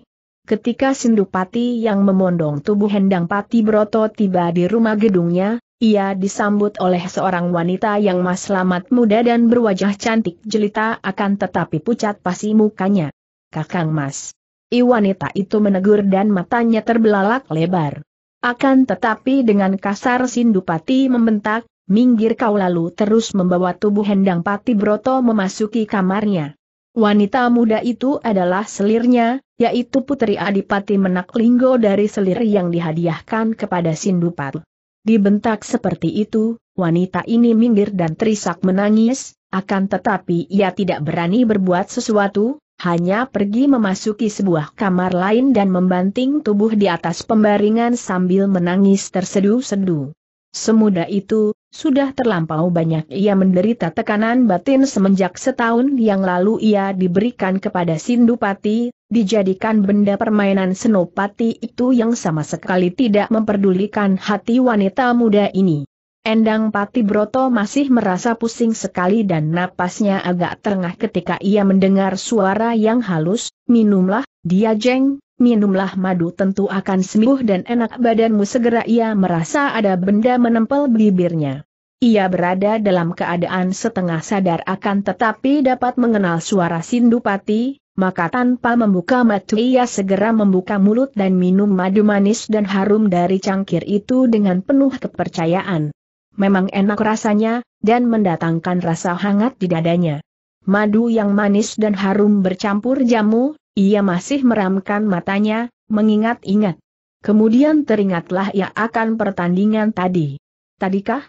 Ketika Sindupati yang memondong tubuh Hendang Pati Broto tiba di rumah gedungnya, ia disambut oleh seorang wanita yang maslamat muda dan berwajah cantik jelita akan tetapi pucat pasi mukanya. Kakang Mas. I wanita itu menegur dan matanya terbelalak lebar. Akan tetapi dengan kasar Sindupati membentak, minggir kau lalu terus membawa tubuh Hendang Pati Broto memasuki kamarnya. Wanita muda itu adalah selirnya, yaitu Putri Adipati Menaklinggo dari selir yang dihadiahkan kepada Sindupat. Dibentak seperti itu, wanita ini minggir dan terisak menangis, akan tetapi ia tidak berani berbuat sesuatu, hanya pergi memasuki sebuah kamar lain dan membanting tubuh di atas pembaringan sambil menangis terseduh-seduh. Semudah itu, sudah terlampau banyak ia menderita tekanan batin semenjak setahun yang lalu ia diberikan kepada Sindupati, dijadikan benda permainan Senopati itu yang sama sekali tidak memperdulikan hati wanita muda ini. Endang Pati Broto masih merasa pusing sekali dan napasnya agak terengah ketika ia mendengar suara yang halus, minumlah, dia jeng, minumlah madu tentu akan sembuh dan enak badanmu segera ia merasa ada benda menempel bibirnya. Ia berada dalam keadaan setengah sadar akan tetapi dapat mengenal suara Sindupati, maka tanpa membuka mata ia segera membuka mulut dan minum madu manis dan harum dari cangkir itu dengan penuh kepercayaan. Memang enak rasanya, dan mendatangkan rasa hangat di dadanya. Madu yang manis dan harum bercampur jamu, ia masih meramkan matanya, mengingat-ingat. Kemudian teringatlah ia akan pertandingan tadi. Tadikah?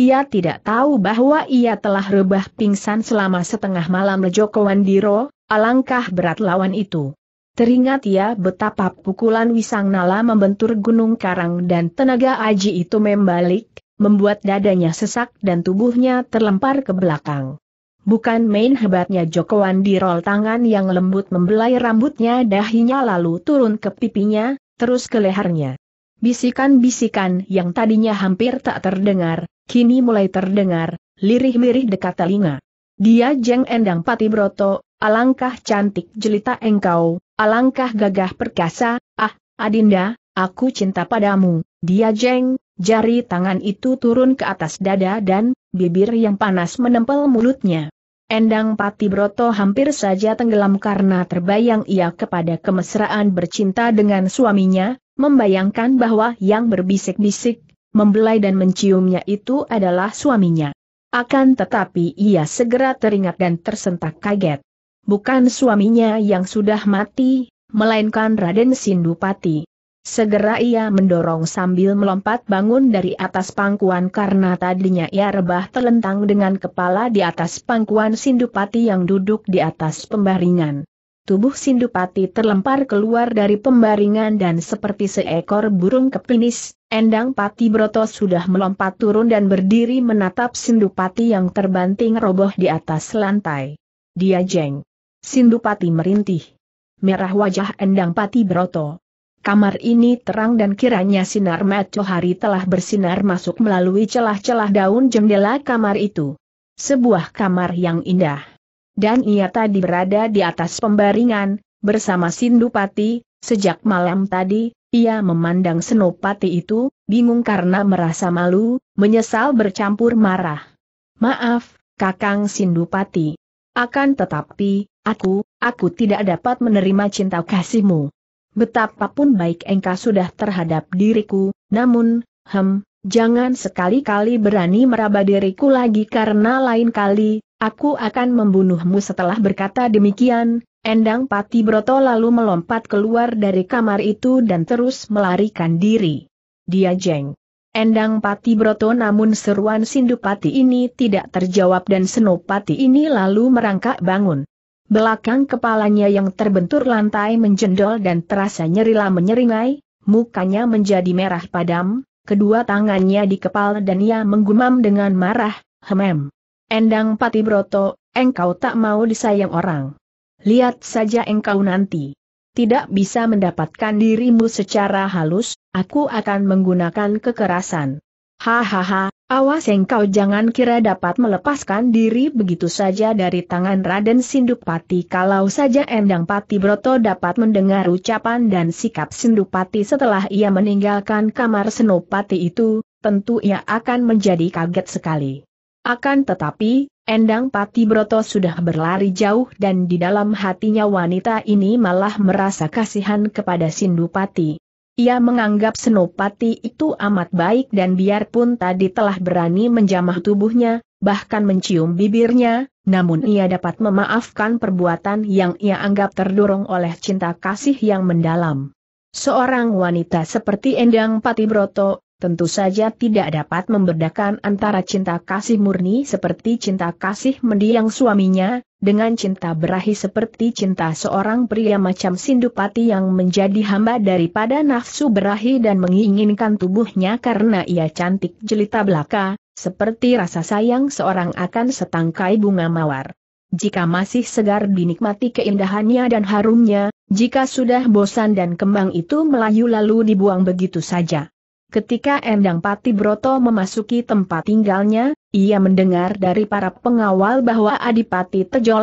Ia tidak tahu bahwa ia telah rebah pingsan selama setengah malam Lejoko Wandiro, alangkah berat lawan itu. Teringat ia betapa pukulan Wisang Nala membentur Gunung Karang dan tenaga Aji itu membalik, membuat dadanya sesak dan tubuhnya terlempar ke belakang. Bukan main hebatnya Jokowan dirol tangan yang lembut membelai rambutnya dahinya lalu turun ke pipinya, terus ke lehernya. Bisikan-bisikan yang tadinya hampir tak terdengar, kini mulai terdengar, lirih-lirih dekat telinga. Dia jeng endang pati broto, alangkah cantik jelita engkau, alangkah gagah perkasa, ah, Adinda, aku cinta padamu, dia jeng, Jari tangan itu turun ke atas dada dan, bibir yang panas menempel mulutnya. Endang Pati Broto hampir saja tenggelam karena terbayang ia kepada kemesraan bercinta dengan suaminya, membayangkan bahwa yang berbisik-bisik, membelai dan menciumnya itu adalah suaminya. Akan tetapi ia segera teringat dan tersentak kaget. Bukan suaminya yang sudah mati, melainkan Raden Sindupati. Segera ia mendorong sambil melompat bangun dari atas pangkuan karena tadinya ia rebah telentang dengan kepala di atas pangkuan Sindupati yang duduk di atas pembaringan. Tubuh Sindupati terlempar keluar dari pembaringan dan seperti seekor burung kepinis, Endang Pati Broto sudah melompat turun dan berdiri menatap Sindupati yang terbanting roboh di atas lantai. Dia jeng. Sindupati merintih. Merah wajah Endang Pati Broto. Kamar ini terang dan kiranya sinar matahari telah bersinar masuk melalui celah-celah daun jendela kamar itu. Sebuah kamar yang indah. Dan ia tadi berada di atas pembaringan, bersama Sindupati, sejak malam tadi, ia memandang Senopati itu, bingung karena merasa malu, menyesal bercampur marah. Maaf, Kakang Sindupati. Akan tetapi, aku, aku tidak dapat menerima cinta kasihmu betapapun baik engkau sudah terhadap diriku, namun, hem, jangan sekali-kali berani meraba diriku lagi karena lain kali, aku akan membunuhmu setelah berkata demikian, Endang Pati Broto lalu melompat keluar dari kamar itu dan terus melarikan diri. Dia jeng. Endang Pati Broto namun seruan Sindupati ini tidak terjawab dan Senopati ini lalu merangkak bangun. Belakang kepalanya yang terbentur lantai menjendol dan terasa nyerilah menyeringai, mukanya menjadi merah padam, kedua tangannya di kepala dan ia menggumam dengan marah, hemem. Endang Broto, engkau tak mau disayang orang. Lihat saja engkau nanti. Tidak bisa mendapatkan dirimu secara halus, aku akan menggunakan kekerasan. Hahaha, awas engkau jangan kira dapat melepaskan diri begitu saja dari tangan Raden Sindupati kalau saja Endang Pati Broto dapat mendengar ucapan dan sikap Sindupati setelah ia meninggalkan kamar Senopati itu, tentu ia akan menjadi kaget sekali. Akan tetapi, Endang Pati Broto sudah berlari jauh dan di dalam hatinya wanita ini malah merasa kasihan kepada Sindupati. Ia menganggap Senopati itu amat baik dan biarpun tadi telah berani menjamah tubuhnya, bahkan mencium bibirnya, namun ia dapat memaafkan perbuatan yang ia anggap terdorong oleh cinta kasih yang mendalam. Seorang wanita seperti Endang Patibroto, tentu saja tidak dapat membedakan antara cinta kasih murni seperti cinta kasih mendiang suaminya, dengan cinta berahi seperti cinta seorang pria macam Sindupati yang menjadi hamba daripada nafsu berahi dan menginginkan tubuhnya karena ia cantik jelita belaka, seperti rasa sayang seorang akan setangkai bunga mawar. Jika masih segar dinikmati keindahannya dan harumnya, jika sudah bosan dan kembang itu melayu lalu dibuang begitu saja. Ketika Endang Pati Broto memasuki tempat tinggalnya, ia mendengar dari para pengawal bahwa Adipati Tejo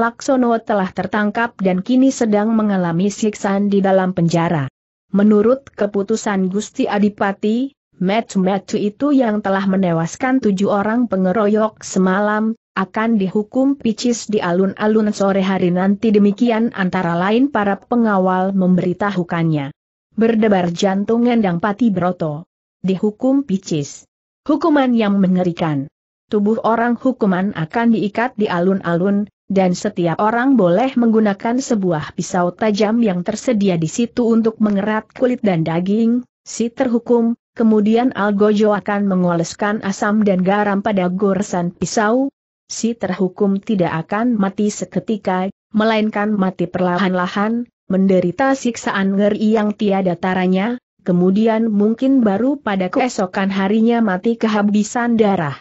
telah tertangkap dan kini sedang mengalami siksaan di dalam penjara. Menurut keputusan Gusti Adipati, Metu-metu itu yang telah menewaskan tujuh orang pengeroyok semalam, akan dihukum picis di alun-alun sore hari nanti demikian antara lain para pengawal memberitahukannya. Berdebar jantung Endang Pati Broto dihukum picis. Hukuman yang mengerikan. Tubuh orang hukuman akan diikat di alun-alun, dan setiap orang boleh menggunakan sebuah pisau tajam yang tersedia di situ untuk mengerat kulit dan daging, si terhukum, kemudian Algojo akan mengoleskan asam dan garam pada goresan pisau, si terhukum tidak akan mati seketika, melainkan mati perlahan-lahan, menderita siksaan ngeri yang tiada taranya, kemudian mungkin baru pada keesokan harinya mati kehabisan darah.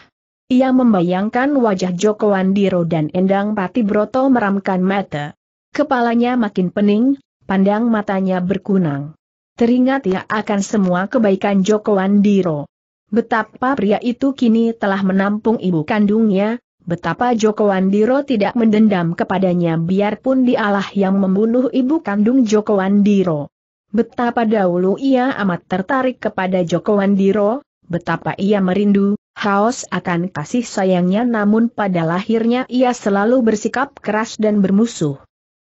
Ia membayangkan wajah Joko Wandiro dan Endang Pati Broto meramkan mata. Kepalanya makin pening, pandang matanya berkunang. Teringat ia akan semua kebaikan Joko Wandiro. Betapa pria itu kini telah menampung ibu kandungnya, betapa Joko Wandiro tidak mendendam kepadanya biarpun dialah yang membunuh ibu kandung Joko Wandiro. Betapa dahulu ia amat tertarik kepada Joko Wandiro, betapa ia merindu, haus akan kasih sayangnya namun pada lahirnya ia selalu bersikap keras dan bermusuh.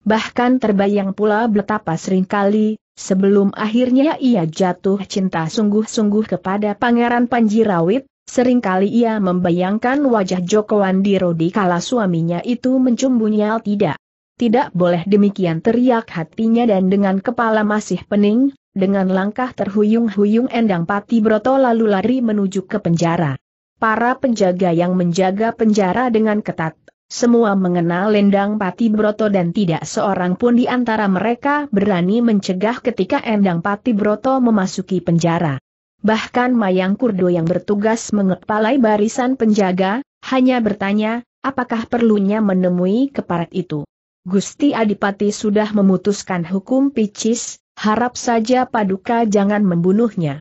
Bahkan terbayang pula betapa seringkali, sebelum akhirnya ia jatuh cinta sungguh-sungguh kepada Pangeran Panjirawit, seringkali ia membayangkan wajah Joko Wandiro di kala suaminya itu mencumbunya tidak. Tidak boleh demikian teriak hatinya dan dengan kepala masih pening, dengan langkah terhuyung-huyung Endang Pati Broto lalu lari menuju ke penjara. Para penjaga yang menjaga penjara dengan ketat, semua mengenal Endang Pati Broto dan tidak seorang pun di antara mereka berani mencegah ketika Endang Pati Broto memasuki penjara. Bahkan Mayang Kurdo yang bertugas mengepalai barisan penjaga, hanya bertanya, apakah perlunya menemui keparat itu. Gusti Adipati sudah memutuskan hukum picis, harap saja Paduka jangan membunuhnya.